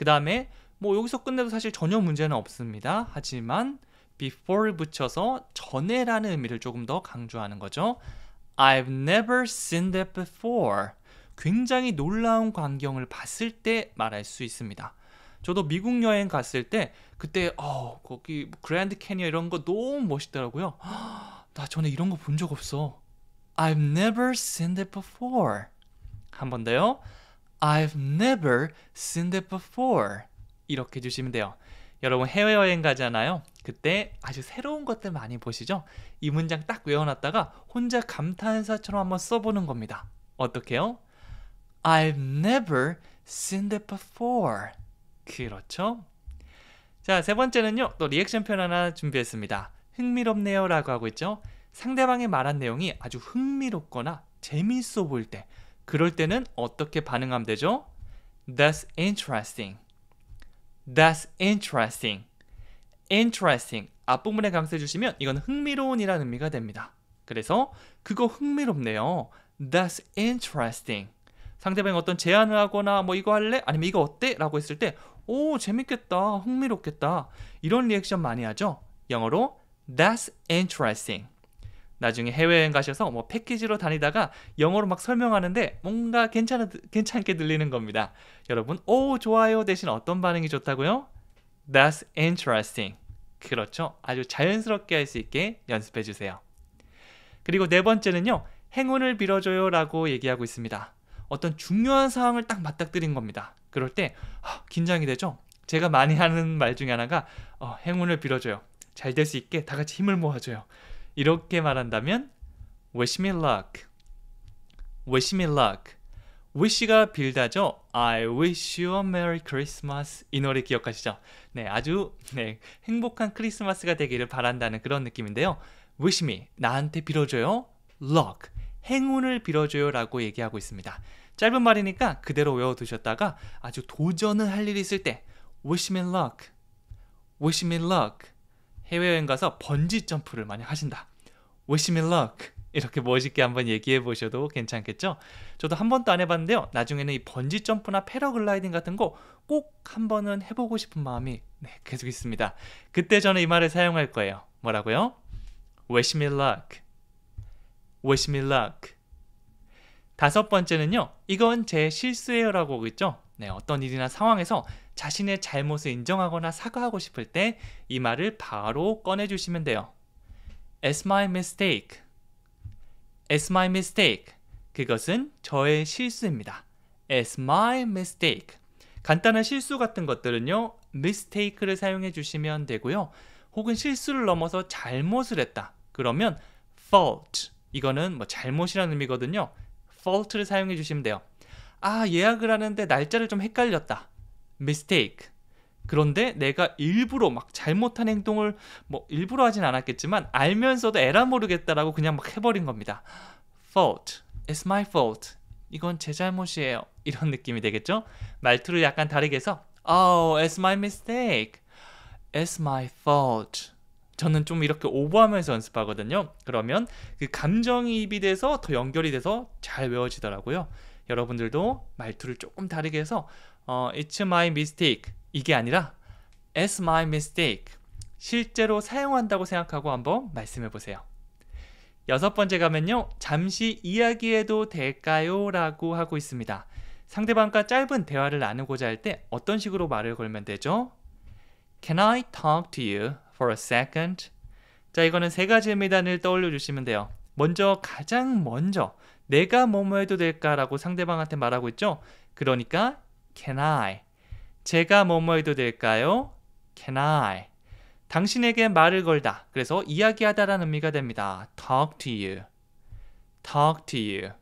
그 다음에 뭐 여기서 끝내도 사실 전혀 문제는 없습니다. 하지만 before를 붙여서 전에라는 의미를 조금 더 강조하는 거죠. I've never seen that before. 굉장히 놀라운 광경을 봤을 때 말할 수 있습니다. 저도 미국 여행 갔을 때 그때 어 거기 그랜드 캐니언 이런 거 너무 멋있더라고요. 나 전에 이런 거 본 적 없어. I've never seen that before. 한 번 더요. I've never seen that before. 이렇게 주시면 돼요. 여러분 해외여행 가잖아요. 그때 아주 새로운 것들 많이 보시죠? 이 문장 딱 외워놨다가 혼자 감탄사처럼 한번 써보는 겁니다. 어떻게요? I've never seen that before. 그렇죠? 자, 세 번째는요. 또 리액션 표현 하나 준비했습니다. 흥미롭네요 라고 하고 있죠? 상대방이 말한 내용이 아주 흥미롭거나 재미있어 보일 때 그럴 때는 어떻게 반응하면 되죠? That's interesting. That's interesting. Interesting. 앞부분에 감싸 주시면 이건 흥미로운이라는 의미가 됩니다. 그래서 그거 흥미롭네요. That's interesting. 상대방이 어떤 제안을 하거나 뭐 이거 할래? 아니면 이거 어때? 라고 했을 때 오, 재밌겠다. 흥미롭겠다. 이런 리액션 많이 하죠. 영어로 That's interesting. 나중에 해외여행 가셔서 뭐 패키지로 다니다가 영어로 막 설명하는데 뭔가 괜찮, 괜찮게 들리는 겁니다. 여러분, 오, 좋아요 대신 어떤 반응이 좋다고요? That's interesting. 그렇죠. 아주 자연스럽게 할 수 있게 연습해 주세요. 그리고 네 번째는요. 행운을 빌어줘요 라고 얘기하고 있습니다. 어떤 중요한 사항을 딱 맞닥뜨린 겁니다. 그럴 때 하, 긴장이 되죠. 제가 많이 하는 말 중에 하나가 어, 행운을 빌어줘요. 잘 될 수 있게 다 같이 힘을 모아줘요. 이렇게 말한다면 wish me luck. wish me luck. wish가 빌다죠. I wish you a merry Christmas 이 노래 기억하시죠? 네, 아주 네, 행복한 크리스마스가 되기를 바란다는 그런 느낌인데요. wish me 나한테 빌어줘요. luck 행운을 빌어줘요라고 얘기하고 있습니다. 짧은 말이니까 그대로 외워두셨다가 아주 도전을 할 일이 있을 때 wish me luck, wish me luck 해외여행 가서 번지 점프를 많이 하신다. Wish me luck. 이렇게 멋있게 한번 얘기해 보셔도 괜찮겠죠? 저도 한 번도 안 해봤는데요. 나중에는 이 번지 점프나 패러글라이딩 같은 거 꼭 한 번은 해보고 싶은 마음이 네, 계속 있습니다. 그때 저는 이 말을 사용할 거예요. 뭐라고요? Wish me luck. Wish me luck. 다섯 번째는요. 이건 제 실수예요라고 그랬죠 네, 어떤 일이나 상황에서 자신의 잘못을 인정하거나 사과하고 싶을 때 이 말을 바로 꺼내주시면 돼요. It's my mistake. It's my mistake. 그것은 저의 실수입니다. It's my mistake. 간단한 실수 같은 것들은요, mistake를 사용해 주시면 되고요. 혹은 실수를 넘어서 잘못을 했다. 그러면 fault. 이거는 뭐 잘못이라는 의미거든요. fault를 사용해 주시면 돼요. 아, 예약을 하는데 날짜를 좀 헷갈렸다. mistake. 그런데 내가 일부러 막 잘못한 행동을 뭐 일부러 하진 않았겠지만 알면서도 에라 모르겠다라고 그냥 막 해버린 겁니다. fault. It's my fault. 이건 제 잘못이에요. 이런 느낌이 되겠죠? 말투를 약간 다르게 해서 Oh, it's my mistake. It's my fault. 저는 좀 이렇게 오버하면서 연습하거든요. 그러면 그 감정이입이 돼서 더 연결이 돼서 잘 외워지더라고요. 여러분들도 말투를 조금 다르게 해서 어, It's my mistake 이게 아니라 It's my mistake 실제로 사용한다고 생각하고 한번 말씀해 보세요. 여섯 번째 가면요. 잠시 이야기해도 될까요? 라고 하고 있습니다. 상대방과 짧은 대화를 나누고자 할 때 어떤 식으로 말을 걸면 되죠? Can I talk to you for a second? 자, 이거는 세 가지 의미단을 떠올려 주시면 돼요. 먼저 가장 먼저 내가 뭐뭐 해도 될까라고 상대방한테 말하고 있죠? 그러니까 Can I? 제가 뭐뭐 해도 될까요? Can I? 당신에게 말을 걸다. 그래서 이야기하다라는 의미가 됩니다. Talk to you. Talk to you.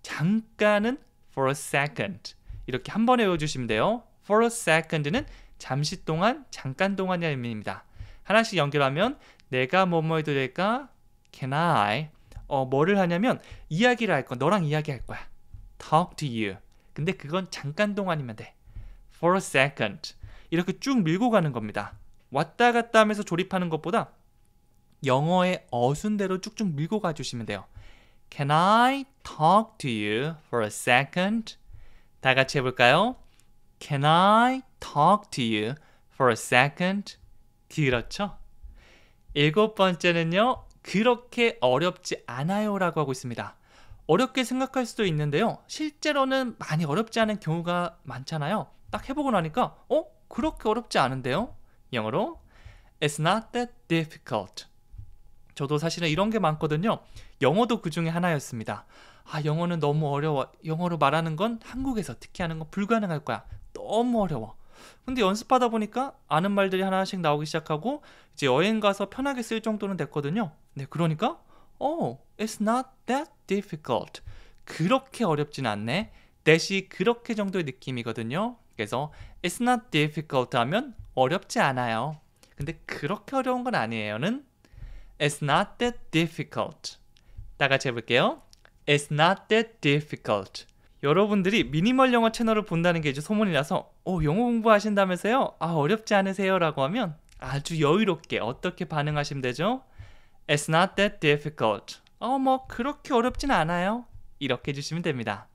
잠깐은 for a second. 이렇게 한번 외워주시면 돼요. For a second는 잠시 동안, 잠깐 동안이라는 의미입니다. 하나씩 연결하면 내가 뭐뭐 해도 될까? Can I? 어, 뭐를 하냐면 이야기를 할 거. 너랑 이야기할 거야. Talk to you. 근데 그건 잠깐 동안이면 돼. For a second. 이렇게 쭉 밀고 가는 겁니다. 왔다 갔다 하면서 조립하는 것보다 영어의 어순대로 쭉쭉 밀고 가주시면 돼요. Can I talk to you for a second? 다 같이 해볼까요? Can I talk to you for a second? 길었죠? 일곱 번째는요, 그렇게 어렵지 않아요 라고 하고 있습니다. 어렵게 생각할 수도 있는데요. 실제로는 많이 어렵지 않은 경우가 많잖아요. 딱 해보고 나니까 어? 그렇게 어렵지 않은데요? 영어로 It's not that difficult. 저도 사실은 이런 게 많거든요. 영어도 그 중에 하나였습니다. 아, 영어는 너무 어려워. 영어로 말하는 건 한국에서 특히 하는 건 불가능할 거야. 너무 어려워. 근데 연습하다 보니까 아는 말들이 하나씩 나오기 시작하고 이제 여행 가서 편하게 쓸 정도는 됐거든요. 네, 그러니까 Oh, it's not that difficult. 그렇게 어렵진 않네. 대시 그렇게 정도의 느낌이거든요. 그래서 it's not difficult 하면 어렵지 않아요. 근데 그렇게 어려운 건 아니에요는 it's not that difficult. 다 같이 해볼게요. It's not that difficult. 여러분들이 미니멀 영어 채널을 본다는 게 이제 소문이 라서 어, 영어 공부하신다면서요? 아 어렵지 않으세요? 라고 하면 아주 여유롭게 어떻게 반응하시면 되죠? It's not that difficult. 어, 뭐 그렇게 어렵진 않아요. 이렇게 해주시면 됩니다.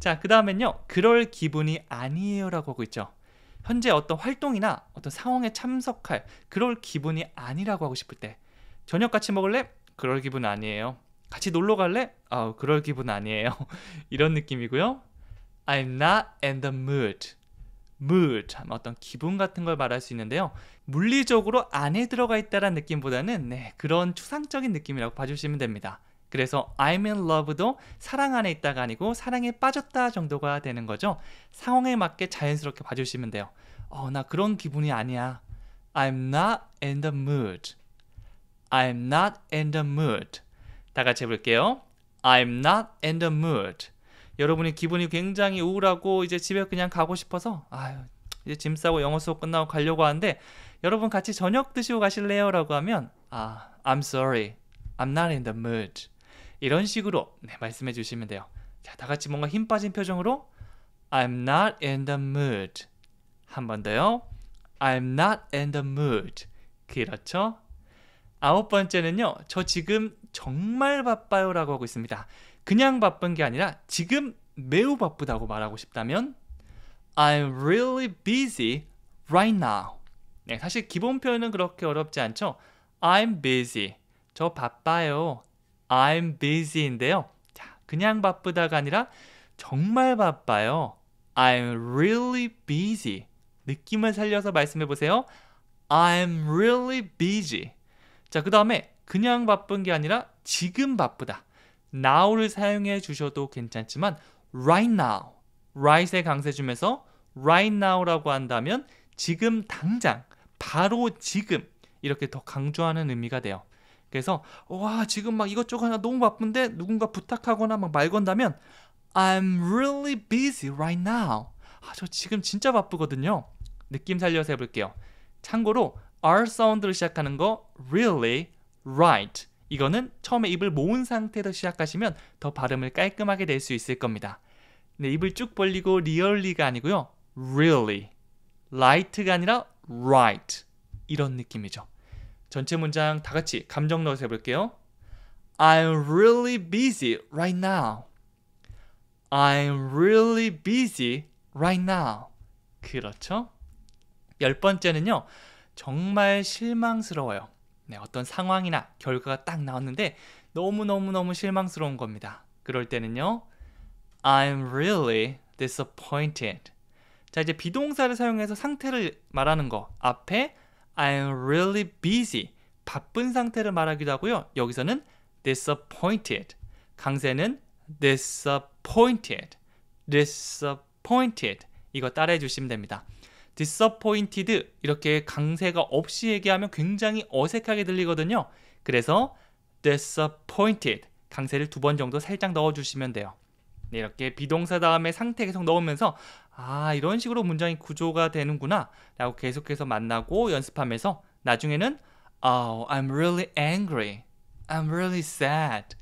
자, 그 다음엔요. 그럴 기분이 아니에요라고 하고 있죠. 현재 어떤 활동이나 어떤 상황에 참석할 그럴 기분이 아니라고 하고 싶을 때 저녁 같이 먹을래? 그럴 기분 아니에요. 같이 놀러 갈래? 아, 그럴 기분 아니에요. 이런 느낌이고요. I'm not in the mood. mood, 어떤 기분 같은 걸 말할 수 있는데요. 물리적으로 안에 들어가 있다라는 느낌보다는 네, 그런 추상적인 느낌이라고 봐주시면 됩니다. 그래서 I'm in love도 사랑 안에 있다가 아니고 사랑에 빠졌다 정도가 되는 거죠. 상황에 맞게 자연스럽게 봐주시면 돼요. 어, 나 그런 기분이 아니야. I'm not in the mood. I'm not in the mood. 다 같이 해볼게요. I'm not in the mood. 여러분이 기분이 굉장히 우울하고 이제 집에 그냥 가고 싶어서 아유 이제 짐 싸고 영어 수업 끝나고 가려고 하는데 여러분 같이 저녁 드시고 가실래요? 라고 하면 아 I'm sorry I'm not in the mood 이런 식으로 네, 말씀해 주시면 돼요 자, 다 같이 뭔가 힘 빠진 표정으로 I'm not in the mood 한 번 더요 I'm not in the mood 그렇죠? 아홉 번째는요. 저 지금 정말 바빠요 라고 하고 있습니다. 그냥 바쁜 게 아니라 지금 매우 바쁘다고 말하고 싶다면 I'm really busy right now. 네, 사실 기본 표현은 그렇게 어렵지 않죠. I'm busy. 저 바빠요. I'm busy인데요. 자, 그냥 바쁘다가 아니라 정말 바빠요. I'm really busy. 느낌을 살려서 말씀해 보세요. I'm really busy. 자, 그 다음에 그냥 바쁜 게 아니라 지금 바쁘다. now를 사용해 주셔도 괜찮지만 right now, right의 강세중에서 right now라고 한다면 지금 당장, 바로 지금 이렇게 더 강조하는 의미가 돼요. 그래서 와 지금 막 이것저것 하나 너무 바쁜데 누군가 부탁하거나 막말 건다면 I'm really busy right now. 아, 저 지금 진짜 바쁘거든요. 느낌 살려서 해볼게요. 참고로 R 사운드를 시작하는 거 really, right 이거는 처음에 입을 모은 상태에서 시작하시면 더 발음을 깔끔하게 낼 수 있을 겁니다. 네, 입을 쭉 벌리고 리얼리가 아니고요. really. 라이트가 아니라 right. 이런 느낌이죠. 전체 문장 다 같이 감정 넣어서 해볼게요. I'm really busy right now. I'm really busy right now. 그렇죠? 열 번째는요. 정말 실망스러워요. 네, 어떤 상황이나 결과가 딱 나왔는데 너무너무너무 실망스러운 겁니다. 그럴 때는요. I'm really disappointed. 자, 이제 비동사를 사용해서 상태를 말하는 거. 앞에 I'm really busy. 바쁜 상태를 말하기도 하고요. 여기서는 disappointed. 강세는 disappointed. disappointed. 이거 따라해 주시면 됩니다. disappointed 이렇게 강세가 없이 얘기하면 굉장히 어색하게 들리거든요. 그래서 disappointed 강세를 두 번 정도 살짝 넣어주시면 돼요. 네, 이렇게 비동사 다음에 상태 계속 넣으면서 아 이런 식으로 문장이 구조가 되는구나 라고 계속해서 만나고 연습하면서 나중에는 Oh, I'm really angry. I'm really sad.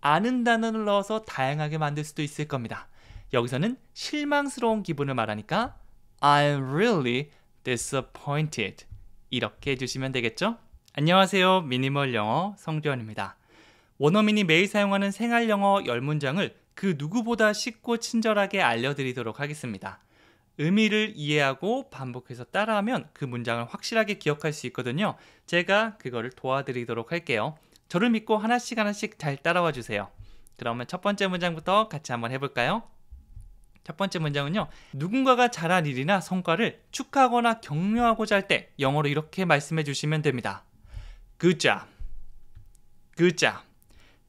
아는 단어를 넣어서 다양하게 만들 수도 있을 겁니다. 여기서는 실망스러운 기분을 말하니까 I'm really disappointed. 이렇게 해주시면 되겠죠? 안녕하세요. 미니멀 영어 성주현입니다. 원어민이 매일 사용하는 생활 영어 1 0문장을그 누구보다 쉽고 친절하게 알려드리도록 하겠습니다. 의미를 이해하고 반복해서 따라하면 그 문장을 확실하게 기억할 수 있거든요. 제가 그거를 도와드리도록 할게요. 저를 믿고 하나씩 하나씩 잘 따라와 주세요. 그러면 첫 번째 문장부터 같이 한번 해볼까요? 첫 번째 문장은요. 누군가가 잘한 일이나 성과를 축하하거나 격려하고자 할 때 영어로 이렇게 말씀해 주시면 됩니다. Good job. Good job.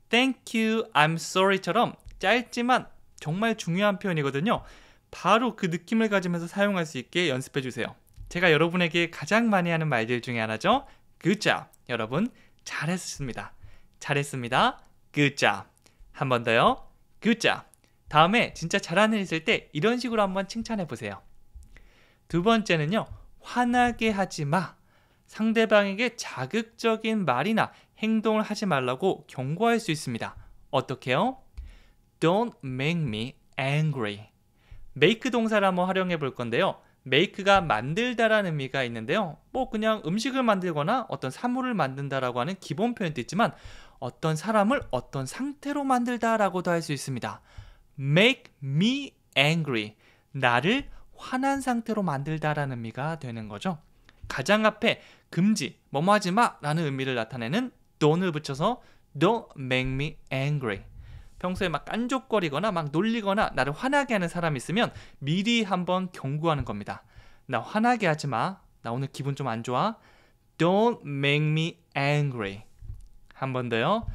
Thank you. I'm sorry처럼 짧지만 정말 중요한 표현이거든요. 바로 그 느낌을 가지면서 사용할 수 있게 연습해 주세요. 제가 여러분에게 가장 많이 하는 말들 중에 하나죠. Good job. 여러분 잘했습니다. 잘했습니다. Good job. 한 번 더요. Good job. 다음에 진짜 잘하는 일 있을 때 이런 식으로 한번 칭찬해 보세요. 두 번째는요. 화나게 하지 마. 상대방에게 자극적인 말이나 행동을 하지 말라고 경고할 수 있습니다. 어떻게요? Don't make me angry. make 동사를 한번 활용해 볼 건데요. make가 만들다라는 의미가 있는데요. 뭐 그냥 음식을 만들거나 어떤 사물을 만든다라고 하는 기본 표현도 있지만 어떤 사람을 어떤 상태로 만들다라고도 할 수 있습니다. make me angry. 나를 화난 상태로 만들다라는 의미가 되는 거죠. 가장 앞에 금지, 뭐 뭐 하지 마 라는 의미를 나타내는 don을 붙여서 don't make me angry. 평소에 막 깐족거리거나 막 놀리거나 나를 화나게 하는 사람이 있으면 미리 한번 경고하는 겁니다. 나 화나게 하지 마. 나 오늘 기분 좀 안 좋아. Don't make me angry. 한 번 더요.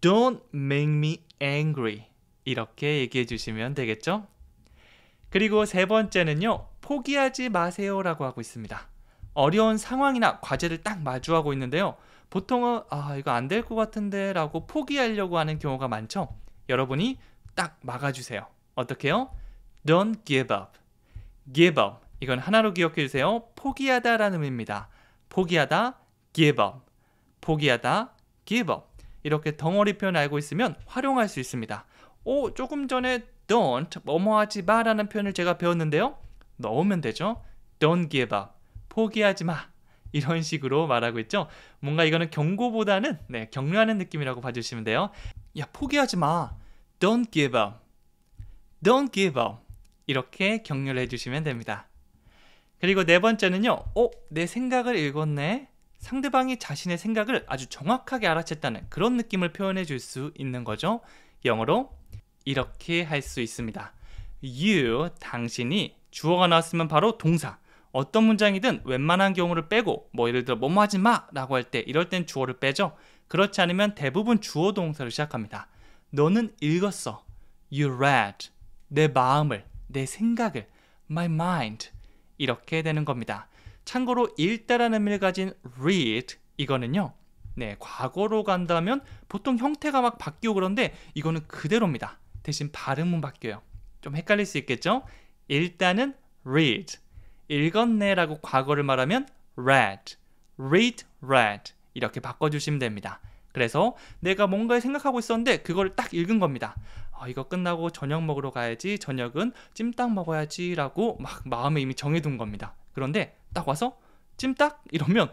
Don't make me angry. 이렇게 얘기해 주시면 되겠죠? 그리고 세 번째는요. 포기하지 마세요라고 하고 있습니다. 어려운 상황이나 과제를 딱 마주하고 있는데요. 보통은 아, 이거 안 될 것 같은데 라고 포기하려고 하는 경우가 많죠. 여러분이 딱 막아주세요. 어떻게요? Don't give up. give up. 이건 하나로 기억해 주세요. 포기하다라는 의미입니다. 포기하다, give up. 포기하다, give up. 이렇게 덩어리 표현 알고 있으면 활용할 수 있습니다. 오, 조금 전에 don't 뭐뭐하지 마라는 표현을 제가 배웠는데요. 넣으면 되죠. Don't give up. 포기하지 마. 이런 식으로 말하고 있죠. 뭔가 이거는 경고보다는 네, 격려하는 느낌이라고 봐주시면 돼요. 야, 포기하지 마. Don't give up. Don't give up. 이렇게 격려를 해주시면 됩니다. 그리고 네 번째는요. 어, 내 생각을 읽었네. 상대방이 자신의 생각을 아주 정확하게 알아챘다는 그런 느낌을 표현해 줄 수 있는 거죠. 영어로 이렇게 할 수 있습니다. you 당신이 주어가 나왔으면 바로 동사 어떤 문장이든 웬만한 경우를 빼고 뭐 예를 들어 뭐뭐 하지 마 라고 할 때 이럴 땐 주어를 빼죠 그렇지 않으면 대부분 주어 동사로 시작합니다 너는 읽었어 you read 내 마음을 내 생각을 my mind 이렇게 되는 겁니다 참고로 읽다라는 의미를 가진 read 이거는요 네 과거로 간다면 보통 형태가 막 바뀌고 그런데 이거는 그대로입니다 대신 발음은 바뀌어요. 좀 헷갈릴 수 있겠죠? 일단은 read 읽었네라고 과거를 말하면 read, read, read 이렇게 바꿔주시면 됩니다. 그래서 내가 뭔가를 생각하고 있었는데 그걸 딱 읽은 겁니다. 어, 이거 끝나고 저녁 먹으러 가야지 저녁은 찜닭 먹어야지 라고 막 마음에 이미 정해둔 겁니다. 그런데 딱 와서 찜닭 이러면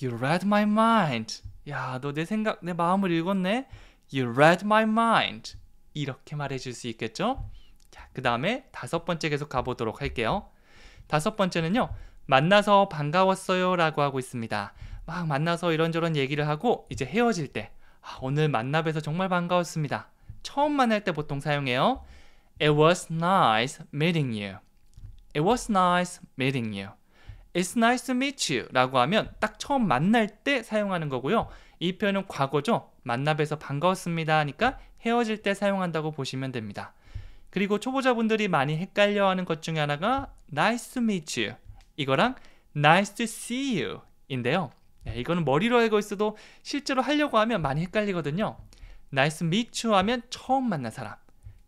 You read my mind 야 너 내 생각 내 마음을 읽었네 You read my mind 이렇게 말해줄 수 있겠죠? 자, 그 다음에 다섯 번째 계속 가보도록 할게요. 다섯 번째는요. 만나서 반가웠어요 라고 하고 있습니다. 막 만나서 이런저런 얘기를 하고 이제 헤어질 때 아, 오늘 만나뵈서 정말 반가웠습니다. 처음 만날 때 보통 사용해요. It was nice meeting you. It was nice meeting you. It's nice to meet you 라고 하면 딱 처음 만날 때 사용하는 거고요. 이 표현은 과거죠. 만나뵈서 반가웠습니다 하니까 헤어질 때 사용한다고 보시면 됩니다. 그리고 초보자분들이 많이 헷갈려하는 것 중에 하나가 nice to meet you 이거랑 nice to see you 인데요. 네, 이거는 머리로 알고 있어도 실제로 하려고 하면 많이 헷갈리거든요. nice to meet you 하면 처음 만난 사람,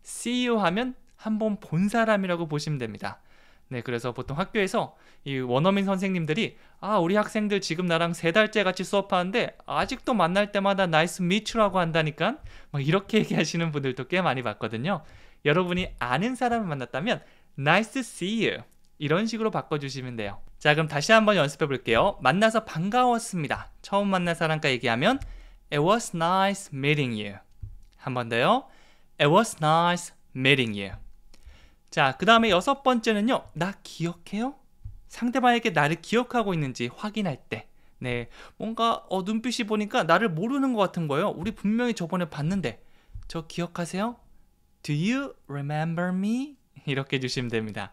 see you 하면 한번본 사람이라고 보시면 됩니다. 네, 그래서 보통 학교에서 이 원어민 선생님들이 아 우리 학생들 지금 나랑 세 달째 같이 수업하는데 아직도 만날 때마다 나이스 미츠라고 한다니까 막 이렇게 얘기하시는 분들도 꽤 많이 봤거든요. 여러분이 아는 사람을 만났다면 nice to see you 이런 식으로 바꿔주시면 돼요. 자 그럼 다시 한번 연습해 볼게요. 만나서 반가웠습니다. 처음 만난 사람과 얘기하면 It was nice meeting you. 한 번 더요. It was nice meeting you. 자, 그 다음에 여섯 번째는요. 나 기억해요? 상대방에게 나를 기억하고 있는지 확인할 때 네, 뭔가 어, 눈빛이 보니까 나를 모르는 것 같은 거예요. 우리 분명히 저번에 봤는데 저 기억하세요? Do you remember me? 이렇게 해주시면 됩니다.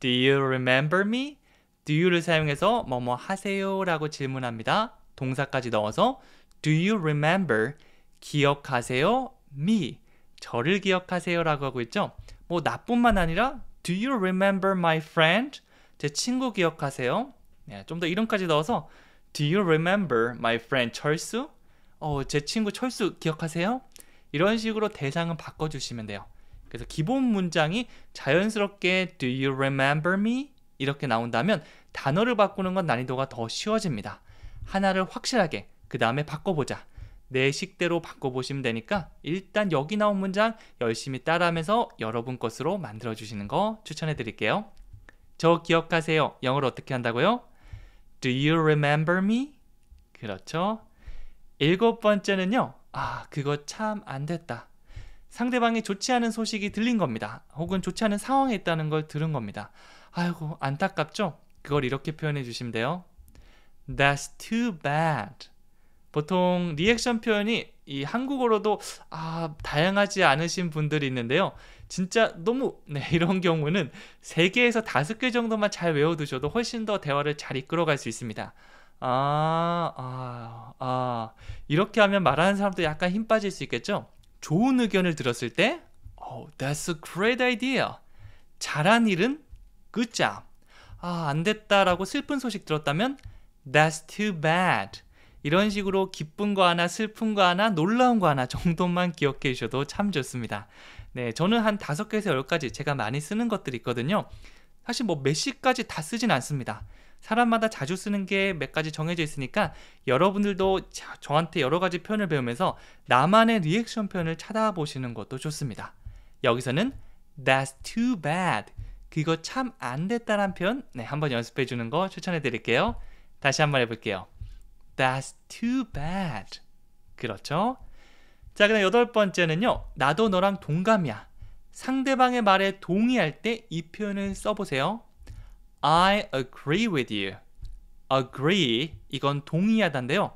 Do you remember me? Do you를 사용해서 뭐뭐 뭐 하세요 라고 질문합니다. 동사까지 넣어서 Do you remember? 기억하세요? me? 저를 기억하세요 라고 하고 있죠. 뭐 나뿐만 아니라 Do you remember my friend? 제 친구 기억하세요? 네, 좀더 이름까지 넣어서 Do you remember my friend 철수? 어, 제 친구 철수 기억하세요? 이런 식으로 대상은 바꿔주시면 돼요. 그래서 기본 문장이 자연스럽게 Do you remember me? 이렇게 나온다면 단어를 바꾸는 건 난이도가 더 쉬워집니다. 하나를 확실하게 그 다음에 바꿔보자. 내 식대로 바꿔보시면 되니까 일단 여기 나온 문장 열심히 따라하면서 여러분 것으로 만들어주시는 거 추천해 드릴게요. 저 기억하세요. 영어로 어떻게 한다고요? Do you remember me? 그렇죠. 일곱 번째는요. 아, 그거 참 안 됐다. 상대방이 좋지 않은 소식이 들린 겁니다. 혹은 좋지 않은 상황에 있다는 걸 들은 겁니다. 아이고, 안타깝죠? 그걸 이렇게 표현해 주시면 돼요. That's too bad. 보통 리액션 표현이 이 한국어로도 아, 다양하지 않으신 분들이 있는데요. 진짜 너무 네, 이런 경우는 세개에서 다섯 개 정도만 잘 외워두셔도 훨씬 더 대화를 잘 이끌어갈 수 있습니다. 아, 아, 아. 이렇게 하면 말하는 사람도 약간 힘 빠질 수 있겠죠? 좋은 의견을 들었을 때, oh, that's a great idea. 잘한 일은 good job. 아, 안 됐다라고 슬픈 소식 들었다면, that's too bad. 이런 식으로 기쁜 거 하나, 슬픈 거 하나, 놀라운 거 하나 정도만 기억해 주셔도 참 좋습니다. 네, 저는 한 다섯 개에서열가지 제가 많이 쓰는 것들이 있거든요. 사실 뭐 몇 시까지 다 쓰진 않습니다. 사람마다 자주 쓰는 게 몇 가지 정해져 있으니까 여러분들도 저한테 여러 가지 표현을 배우면서 나만의 리액션 표현을 찾아보시는 것도 좋습니다. 여기서는 That's too bad. 그거 참 안 됐다란 표현 네, 한번 연습해 주는 거 추천해 드릴게요. 다시 한번 해볼게요. That's too bad. 그렇죠? 자, 그다음 여덟 번째는요. 나도 너랑 동감이야. 상대방의 말에 동의할 때 이 표현을 써보세요. I agree with you. agree 이건 동의하다인데요.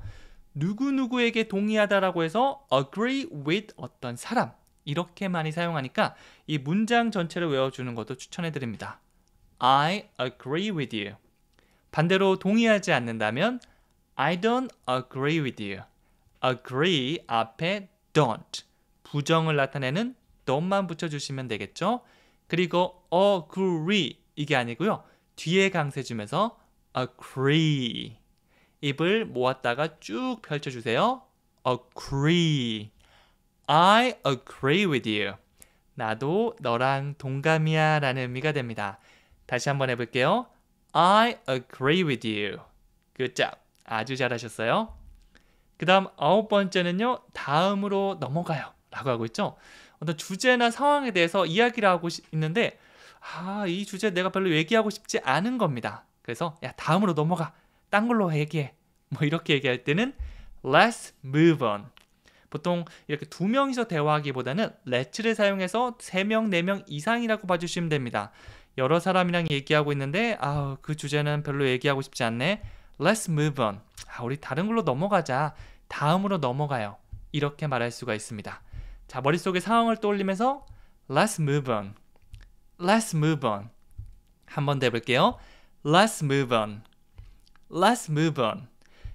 누구누구에게 동의하다라고 해서 agree with 어떤 사람 이렇게 많이 사용하니까 이 문장 전체를 외워주는 것도 추천해 드립니다. I agree with you. 반대로 동의하지 않는다면 I don't agree with you. agree 앞에 don't 부정을 나타내는 don't만 붙여주시면 되겠죠. 그리고 agree 이게 아니고요. 뒤에 강세 주면서 agree 입을 모았다가 쭉 펼쳐주세요. agree I agree with you. 나도 너랑 동감이야 라는 의미가 됩니다. 다시 한번 해볼게요. I agree with you. 굿잡. 아주 잘하셨어요. 그 다음 아홉 번째는요, 다음으로 넘어가요. 라고 하고 있죠. 어떤 주제나 상황에 대해서 이야기를 하고 있는데, 아, 이 주제 내가 별로 얘기하고 싶지 않은 겁니다. 그래서, 야, 다음으로 넘어가. 딴 걸로 얘기해. 뭐 이렇게 얘기할 때는 let's move on. 보통 이렇게 두 명이서 대화하기보다는 let's를 사용해서 세 명, 네 명 이상이라고 봐주시면 됩니다. 여러 사람이랑 얘기하고 있는데, 아그 주제는 별로 얘기하고 싶지 않네. Let's move on. 아, 우리 다른 걸로 넘어가자. 다음으로 넘어가요. 이렇게 말할 수가 있습니다. 자, 머릿속에 상황을 떠올리면서 Let's move on. Let's move on. 한 번 더 해볼게요. Let's move on. Let's move on.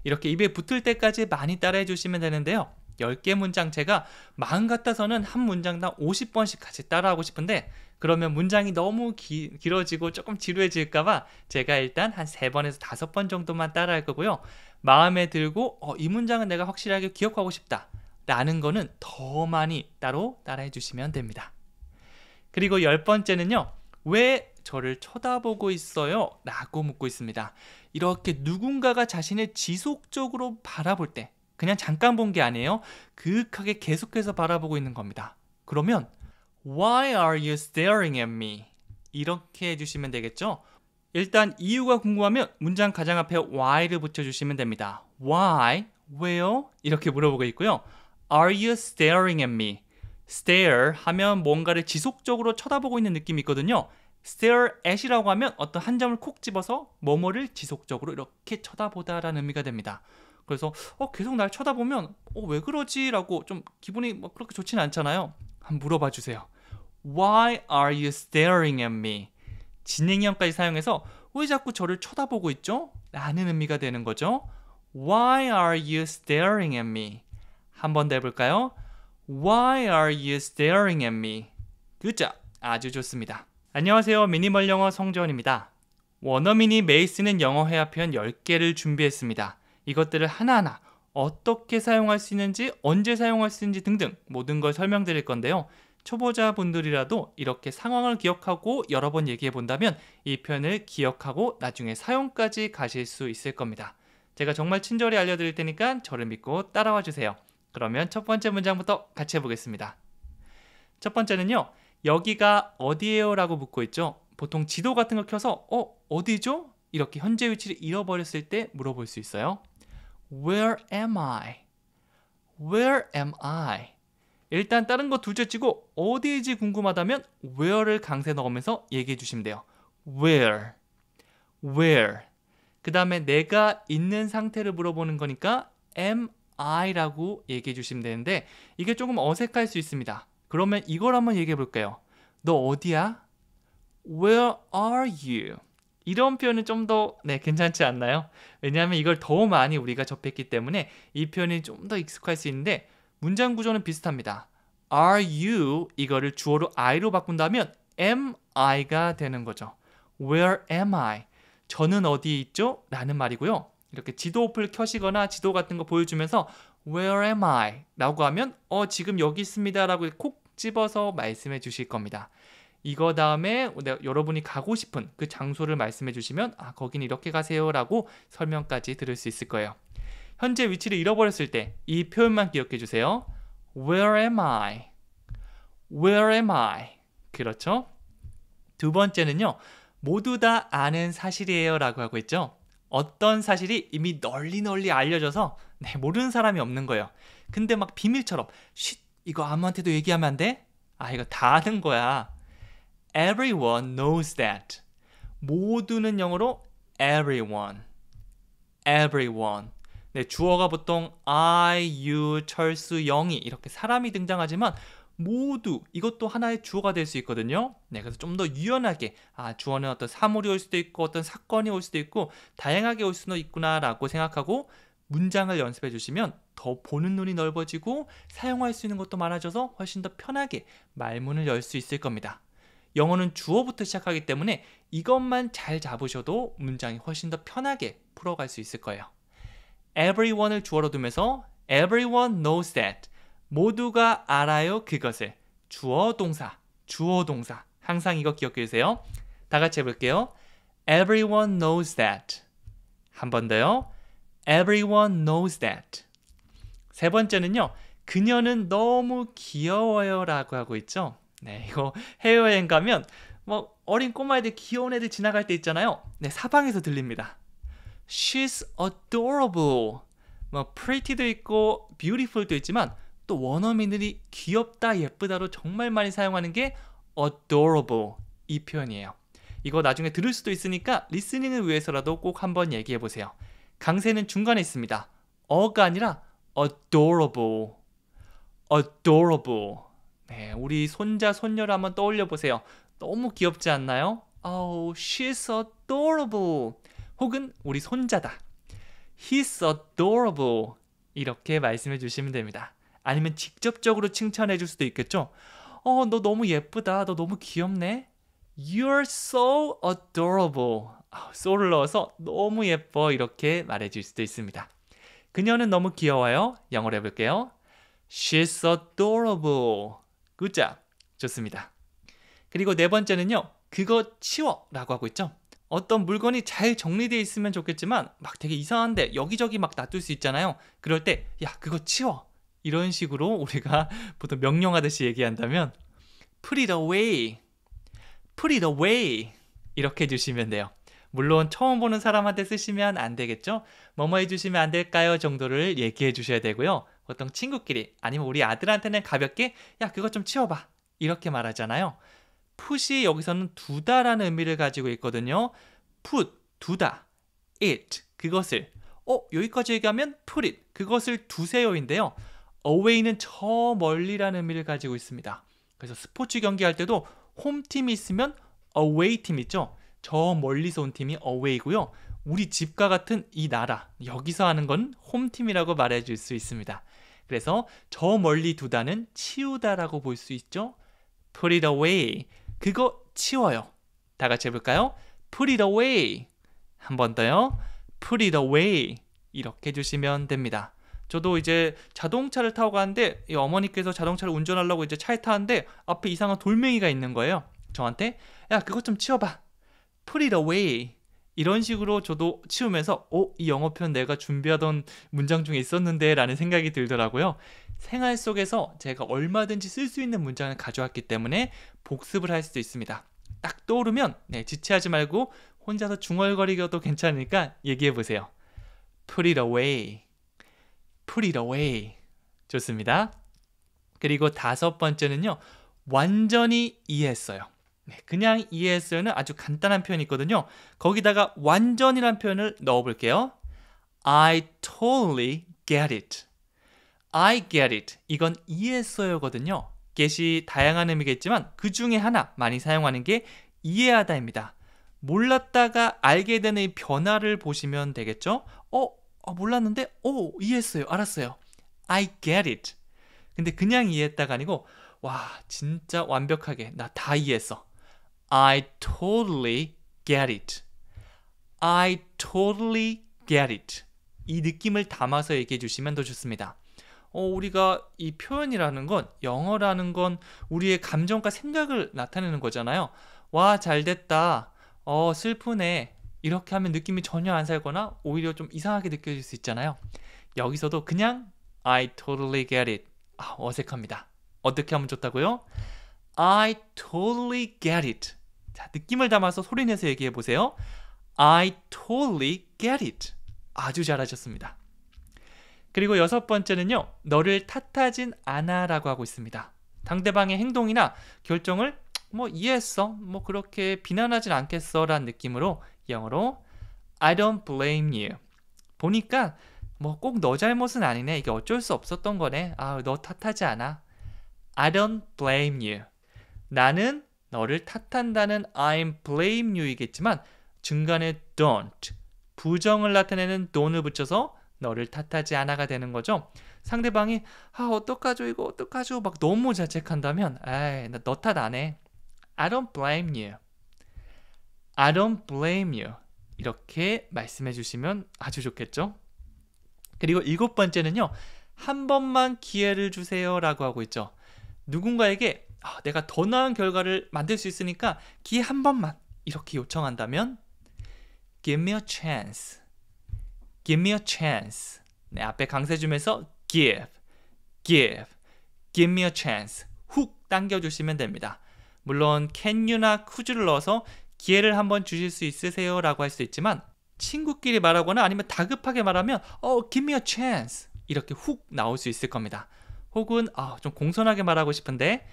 이렇게 입에 붙을 때까지 많이 따라해 주시면 되는데요. 10개 문장 제가 마음 같아서는 한 문장당 5 0번씩 같이 따라하고 싶은데 그러면 문장이 너무 기, 길어지고 조금 지루해질까봐 제가 일단 한 세번에서 다섯 번 정도만 따라 할 거고요. 마음에 들고 어, 이 문장은 내가 확실하게 기억하고 싶다. 라는 거는 더 많이 따로 따라해 주시면 됩니다. 그리고 열 번째는요. 왜 저를 쳐다보고 있어요? 라고 묻고 있습니다. 이렇게 누군가가 자신을 지속적으로 바라볼 때 그냥 잠깐 본 게 아니에요. 그윽하게 계속해서 바라보고 있는 겁니다. 그러면 Why are you staring at me? 이렇게 해주시면 되겠죠? 일단 이유가 궁금하면 문장 가장 앞에 why를 붙여주시면 됩니다. Why? 왜요? 이렇게 물어보고 있고요. Are you staring at me? stare 하면 뭔가를 지속적으로 쳐다보고 있는 느낌이 있거든요. stare at이라고 하면 어떤 한 점을 콕 집어서 뭐뭐를 지속적으로 이렇게 쳐다보다라는 의미가 됩니다. 그래서 어, 계속 날 쳐다보면 어, 왜 그러지라고 좀 기분이 뭐 그렇게 좋지는 않잖아요. 한번 물어봐 주세요. Why are you staring at me? 진행형까지 사용해서 왜 자꾸 저를 쳐다보고 있죠? 라는 의미가 되는 거죠. Why are you staring at me? 한 번 더 해볼까요? Why are you staring at me? 그자 아주 좋습니다. 안녕하세요. 미니멀 영어 성재원입니다. 원어민이 매일 쓰는 영어 회화 표현 10개를 준비했습니다. 이것들을 하나하나 어떻게 사용할 수 있는지, 언제 사용할 수 있는지 등등 모든 걸 설명드릴 건데요. 초보자분들이라도 이렇게 상황을 기억하고 여러 번 얘기해 본다면 이 표현을 기억하고 나중에 사용까지 가실 수 있을 겁니다. 제가 정말 친절히 알려드릴 테니까 저를 믿고 따라와 주세요. 그러면 첫 번째 문장부터 같이 해보겠습니다. 첫 번째는요. 여기가 어디예요? 라고 묻고 있죠. 보통 지도 같은 거 켜서 어? 어디죠? 이렇게 현재 위치를 잃어버렸을 때 물어볼 수 있어요. Where am I? Where am I? 일단 다른 거 둘째치고 어디인지 궁금하다면 where를 강세 넣으면서 얘기해 주시면 돼요. where, where. 그 다음에 내가 있는 상태를 물어보는 거니까 am I라고 얘기해 주시면 되는데 이게 조금 어색할 수 있습니다. 그러면 이걸 한번 얘기해 볼게요. 너 어디야? Where are you? 이런 표현은 좀더 네, 괜찮지 않나요? 왜냐하면 이걸 더 많이 우리가 접했기 때문에 이 표현이 좀 더 익숙할 수 있는데 문장 구조는 비슷합니다. Are you 이거를 주어로 I로 바꾼다면 am I가 되는 거죠. Where am I? 저는 어디에 있죠? 라는 말이고요. 이렇게 지도 어플 켜시거나 지도 같은 거 보여주면서 Where am I? 라고 하면 어 지금 여기 있습니다 라고 콕 집어서 말씀해 주실 겁니다. 이거 다음에 네, 여러분이 가고 싶은 그 장소를 말씀해 주시면 아 거긴 이렇게 가세요 라고 설명까지 들을 수 있을 거예요. 현재 위치를 잃어버렸을 때 이 표현만 기억해 주세요. Where am I? Where am I? 그렇죠? 두 번째는요. 모두 다 아는 사실이에요 라고 하고 있죠. 어떤 사실이 이미 널리 널리 알려져서 네, 모르는 사람이 없는 거예요. 근데 막 비밀처럼 쉿 이거 아무한테도 얘기하면 안 돼? 아 이거 다 아는 거야. Everyone knows that. 모두는 영어로 everyone. everyone. 네, 주어가 보통 I, you, 철수, 영이 이렇게 사람이 등장하지만 모두 이것도 하나의 주어가 될 수 있거든요. 네, 그래서 좀 더 유연하게 아 주어는 어떤 사물이 올 수도 있고 어떤 사건이 올 수도 있고 다양하게 올 수도 있구나라고 생각하고 문장을 연습해 주시면 더 보는 눈이 넓어지고 사용할 수 있는 것도 많아져서 훨씬 더 편하게 말문을 열 수 있을 겁니다. 영어는 주어부터 시작하기 때문에 이것만 잘 잡으셔도 문장이 훨씬 더 편하게 풀어갈 수 있을 거예요. everyone을 주어로 두면서 everyone knows that 모두가 알아요 그것을 주어 동사 주어 동사 항상 이거 기억해 주세요. 다 같이 해볼게요. Everyone knows that. 한 번 더요. Everyone knows that. 세 번째는요. 그녀는 너무 귀여워요라고 하고 있죠. 네, 이거 해외여행 가면 뭐 어린 꼬마애들 귀여운 애들 지나갈 때 있잖아요. 네, 사방에서 들립니다. she's adorable. 뭐 pretty도 있고 beautiful도 있지만 또 원어민들이 귀엽다, 예쁘다로 정말 많이 사용하는 게 adorable 이 표현이에요. 이거 나중에 들을 수도 있으니까 리스닝을 위해서라도 꼭 한번 얘기해 보세요. 강세는 중간에 있습니다. 어가 아니라 adorable, adorable. 네, 우리 손자 손녀를 한번 떠올려 보세요. 너무 귀엽지 않나요? Oh, she's adorable. 혹은 우리 손자다. He's adorable. 이렇게 말씀해 주시면 됩니다. 아니면 직접적으로 칭찬해 줄 수도 있겠죠. 어, 너 너무 예쁘다. 너 너무 귀엽네. You're so adorable. 소를 넣어서 너무 예뻐. 이렇게 말해 줄 수도 있습니다. 그녀는 너무 귀여워요. 영어로 해볼게요. She's adorable. good job. 좋습니다. 그리고 네 번째는요. 그거 치워 라고 하고 있죠. 어떤 물건이 잘 정리되어 있으면 좋겠지만 막 되게 이상한데 여기저기 막 놔둘 수 있잖아요. 그럴 때 야 그거 치워 이런 식으로 우리가 보통 명령하듯이 얘기한다면 put it away, put it away 이렇게 해주시면 돼요. 물론 처음 보는 사람한테 쓰시면 안 되겠죠. 뭐뭐 해주시면 안 될까요 정도를 얘기해 주셔야 되고요. 보통 친구끼리 아니면 우리 아들한테는 가볍게 야 그거 좀 치워봐 이렇게 말하잖아요. 푸시 여기서는 두다라는 의미를 가지고 있거든요. put 두다, it 그것을 어 여기까지 얘기하면 put it 그것을 두세요인데요. away는 저 멀리라는 의미를 가지고 있습니다. 그래서 스포츠 경기할 때도 홈팀이 있으면 away 팀 있죠. 저 멀리서 온 팀이 away고요. 우리 집과 같은 이 나라 여기서 하는 건 홈팀이라고 말해줄 수 있습니다. 그래서 저 멀리 두다는 치우다라고 볼 수 있죠. Put it away. 그거 치워요. 다 같이 해볼까요? Put it away. 한 번 더요. Put it away. 이렇게 해주시면 됩니다. 저도 이제 자동차를 타고 가는데 이 어머니께서 자동차를 운전하려고 이제 차에 타는데 앞에 이상한 돌멩이가 있는 거예요. 저한테 야 그것 좀 치워봐. Put it away. 이런 식으로 저도 치우면서 어, 이 영어편 내가 준비하던 문장 중에 있었는데 라는 생각이 들더라고요. 생활 속에서 제가 얼마든지 쓸 수 있는 문장을 가져왔기 때문에 복습을 할 수도 있습니다. 딱 떠오르면 네, 지체하지 말고 혼자서 중얼거리겨도 괜찮으니까 얘기해 보세요. Put it away. Put it away. 좋습니다. 그리고 다섯 번째는요. 완전히 이해했어요. 네, 그냥 이해했어요는 아주 간단한 표현이 있거든요. 거기다가 완전이란 표현을 넣어볼게요. I totally get it. I get it. 이건 이해했어요거든요. get이 다양한 의미겠지만 그 중에 하나 많이 사용하는 게 이해하다입니다. 몰랐다가 알게 되는 변화를 보시면 되겠죠. 어, 어 몰랐는데, 오, 이해했어요. 알았어요. I get it. 근데 그냥 이해했다가 아니고, 와, 진짜 완벽하게 나 다 이해했어. I totally get it. I totally get it. 이 느낌을 담아서 얘기해 주시면 더 좋습니다. 어, 우리가 이 표현이라는 건 영어라는 건 우리의 감정과 생각을 나타내는 거잖아요. 와, 잘 됐다. 어, 슬프네. 이렇게 하면 느낌이 전혀 안 살거나 오히려 좀 이상하게 느껴질 수 있잖아요. 여기서도 그냥 I totally get it. 아, 어색합니다. 어떻게 하면 좋다고요? I totally get it. 자, 느낌을 담아서 소리내서 얘기해 보세요. I totally get it. 아주 잘하셨습니다. 그리고 여섯 번째는요. 너를 탓하진 않아라고 하고 있습니다. 당대방의 행동이나 결정을 뭐 이해했어. 뭐 그렇게 비난하진 않겠어라는 느낌으로 영어로 I don't blame you. 보니까 뭐 꼭 너 잘못은 아니네. 이게 어쩔 수 없었던 거네. 아, 너 탓하지 않아. I don't blame you. 나는 너를 탓한다는 I'm blame you이겠지만 중간에 don't 부정을 나타내는 don을 붙여서 너를 탓하지 않아가 되는 거죠. 상대방이 아 어떡하죠 이거 어떡하죠 막 너무 자책한다면 에이 너 탓 안 해. I don't blame you. I don't blame you. 이렇게 말씀해 주시면 아주 좋겠죠. 그리고 일곱 번째는요. 한 번만 기회를 주세요라고 하고 있죠. 누군가에게 아, 내가 더 나은 결과를 만들 수 있으니까 기회 한 번만 이렇게 요청한다면 give me a chance. give me a chance. 네, 앞에 강세 줌에서 give, give, give me a chance. 훅 당겨 주시면 됩니다. 물론 can you나 could를 넣어서 기회를 한 번 주실 수 있으세요라고 할 수 있지만 친구끼리 말하거나 아니면 다급하게 말하면 어, give me a chance. 이렇게 훅 나올 수 있을 겁니다. 혹은 아, 좀 공손하게 말하고 싶은데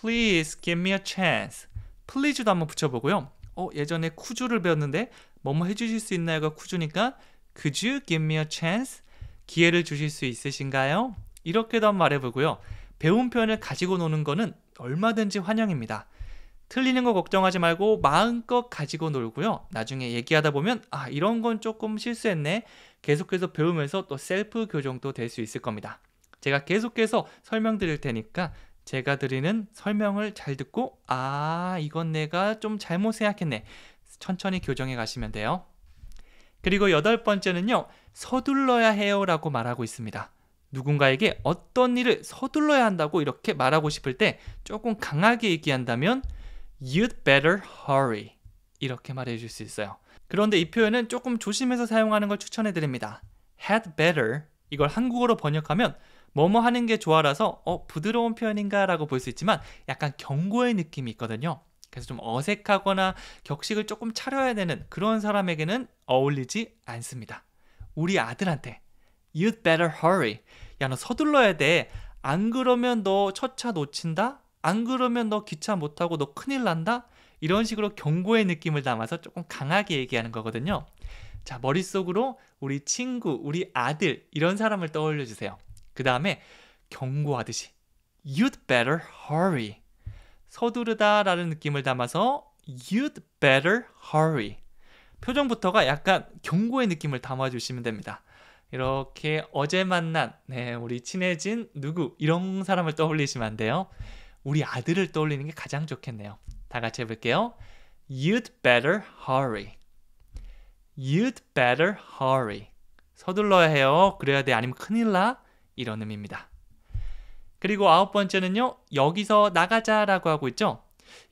Please give me a chance. Please도 한번 붙여보고요. 어, 예전에 쿠즈를 배웠는데 뭐뭐 해주실 수 있나요가 쿠즈니까 Could you give me a chance? 기회를 주실 수 있으신가요? 이렇게도 한번 말해보고요. 배운 표현을 가지고 노는 거는 얼마든지 환영입니다. 틀리는 거 걱정하지 말고 마음껏 가지고 놀고요. 나중에 얘기하다 보면 아 이런 건 조금 실수했네. 계속해서 배우면서 또 셀프 교정도 될 수 있을 겁니다. 제가 계속해서 설명드릴 테니까 제가 드리는 설명을 잘 듣고 아 이건 내가 좀 잘못 생각했네 천천히 교정해 가시면 돼요. 그리고 여덟 번째는요 서둘러야 해요라고 말하고 있습니다. 누군가에게 어떤 일을 서둘러야 한다고 이렇게 말하고 싶을 때 조금 강하게 얘기한다면 You'd better hurry 이렇게 말해 줄 수 있어요. 그런데 이 표현은 조금 조심해서 사용하는 걸 추천해 드립니다. had better 이걸 한국어로 번역하면 뭐뭐 하는 게 좋아라서 어, 부드러운 표현인가라고 볼 수 있지만 약간 경고의 느낌이 있거든요. 그래서 좀 어색하거나 격식을 조금 차려야 되는 그런 사람에게는 어울리지 않습니다. 우리 아들한테 You'd better hurry. 야, 너 서둘러야 돼. 안 그러면 너첫차 놓친다? 안 그러면 너 기차 못 타고 너 큰일 난다? 이런 식으로 경고의 느낌을 담아서 조금 강하게 얘기하는 거거든요. 자, 머릿속으로 우리 친구, 우리 아들, 이런 사람을 떠올려 주세요. 그 다음에 경고하듯이 You'd better hurry. 서두르다라는 느낌을 담아서 You'd better hurry. 표정부터가 약간 경고의 느낌을 담아주시면 됩니다. 이렇게 어제 만난 네, 우리 친해진 누구 이런 사람을 떠올리시면 안 돼요. 우리 아들을 떠올리는 게 가장 좋겠네요. 다 같이 해볼게요. You'd better hurry. You'd better hurry. 서둘러야 해요. 그래야 돼. 아니면 큰일 나. 이런 의미입니다. 그리고 아홉 번째는요. 여기서 나가자라고 하고 있죠.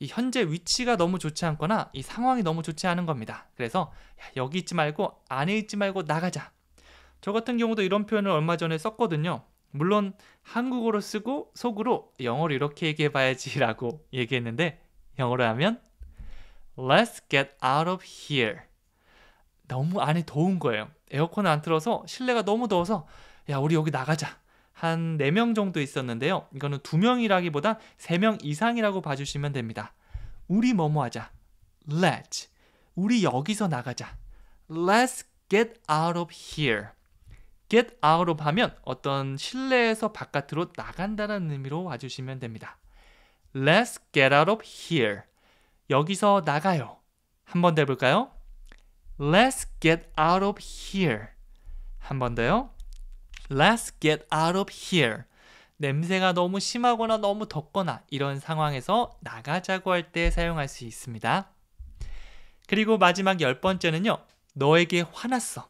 현재 위치가 너무 좋지 않거나 이 상황이 너무 좋지 않은 겁니다. 그래서 야, 여기 있지 말고 안에 있지 말고 나가자. 저 같은 경우도 이런 표현을 얼마 전에 썼거든요. 물론 한국어로 쓰고 속으로 영어로 이렇게 얘기해 봐야지라고 얘기했는데 영어로 하면 Let's get out of here. 너무 안에 더운 거예요. 에어컨 안 틀어서 실내가 너무 더워서 야 우리 여기 나가자 한4명 정도 있었는데요 이거는 2명이라기보다3명 이상이라고 봐주시면 됩니다 우리 뭐뭐 하자 Let's 우리 여기서 나가자 Let's get out of here get out of 하면 어떤 실내에서 바깥으로 나간다는 의미로 와주시면 됩니다 Let's get out of here 여기서 나가요 한 번 더 해볼까요? Let's get out of here 한 번 더요 Let's get out of here. 냄새가 너무 심하거나 너무 덥거나 이런 상황에서 나가자고 할 때 사용할 수 있습니다. 그리고 마지막 열 번째는요. 너에게 화났어.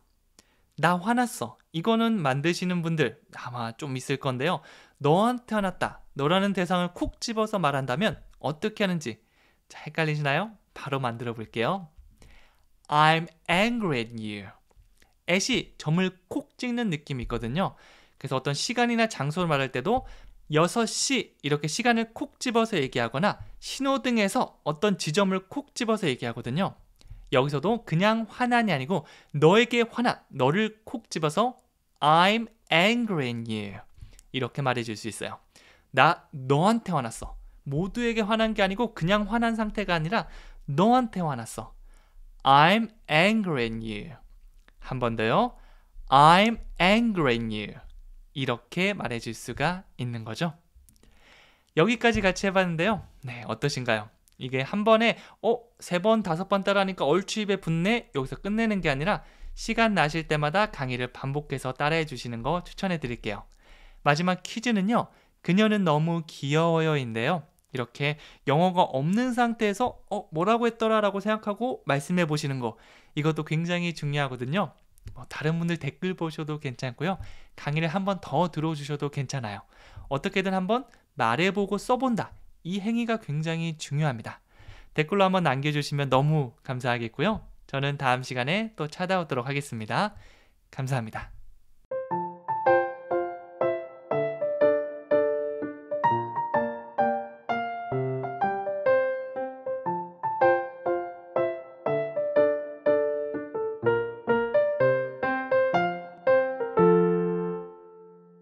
나 화났어. 이거는 만드시는 분들 아마 좀 있을 건데요. 너한테 화났다. 너라는 대상을 콕 집어서 말한다면 어떻게 하는지 자, 헷갈리시나요? 바로 만들어 볼게요. I'm angry at you. 앳이 점을 콕 찍는 느낌이 있거든요. 그래서 어떤 시간이나 장소를 말할 때도 6시 이렇게 시간을 콕 집어서 얘기하거나 신호등에서 어떤 지점을 콕 집어서 얘기하거든요. 여기서도 그냥 화난이 아니고 너에게 화난, 너를 콕 집어서 I'm angry in you 이렇게 말해줄 수 있어요. 나 너한테 화났어. 모두에게 화난 게 아니고 그냥 화난 상태가 아니라 너한테 화났어. I'm angry in you. 한번 더요. I'm angry at you. 이렇게 말해줄 수가 있는 거죠. 여기까지 같이 해봤는데요. 네, 어떠신가요? 이게 한 번에 어, 세 번, 다섯 번 따라하니까 얼추 입에 붙네. 여기서 끝내는 게 아니라 시간 나실 때마다 강의를 반복해서 따라해 주시는 거 추천해 드릴게요. 마지막 퀴즈는요. 그녀는 너무 귀여워요인데요. 이렇게 영어가 없는 상태에서 어, 뭐라고 했더라라고 생각하고 말씀해 보시는 거 이것도 굉장히 중요하거든요. 뭐 다른 분들 댓글 보셔도 괜찮고요. 강의를 한번 더 들어주셔도 괜찮아요. 어떻게든 한번 말해보고 써본다. 이 행위가 굉장히 중요합니다. 댓글로 한번 남겨주시면 너무 감사하겠고요. 저는 다음 시간에 또 찾아오도록 하겠습니다. 감사합니다.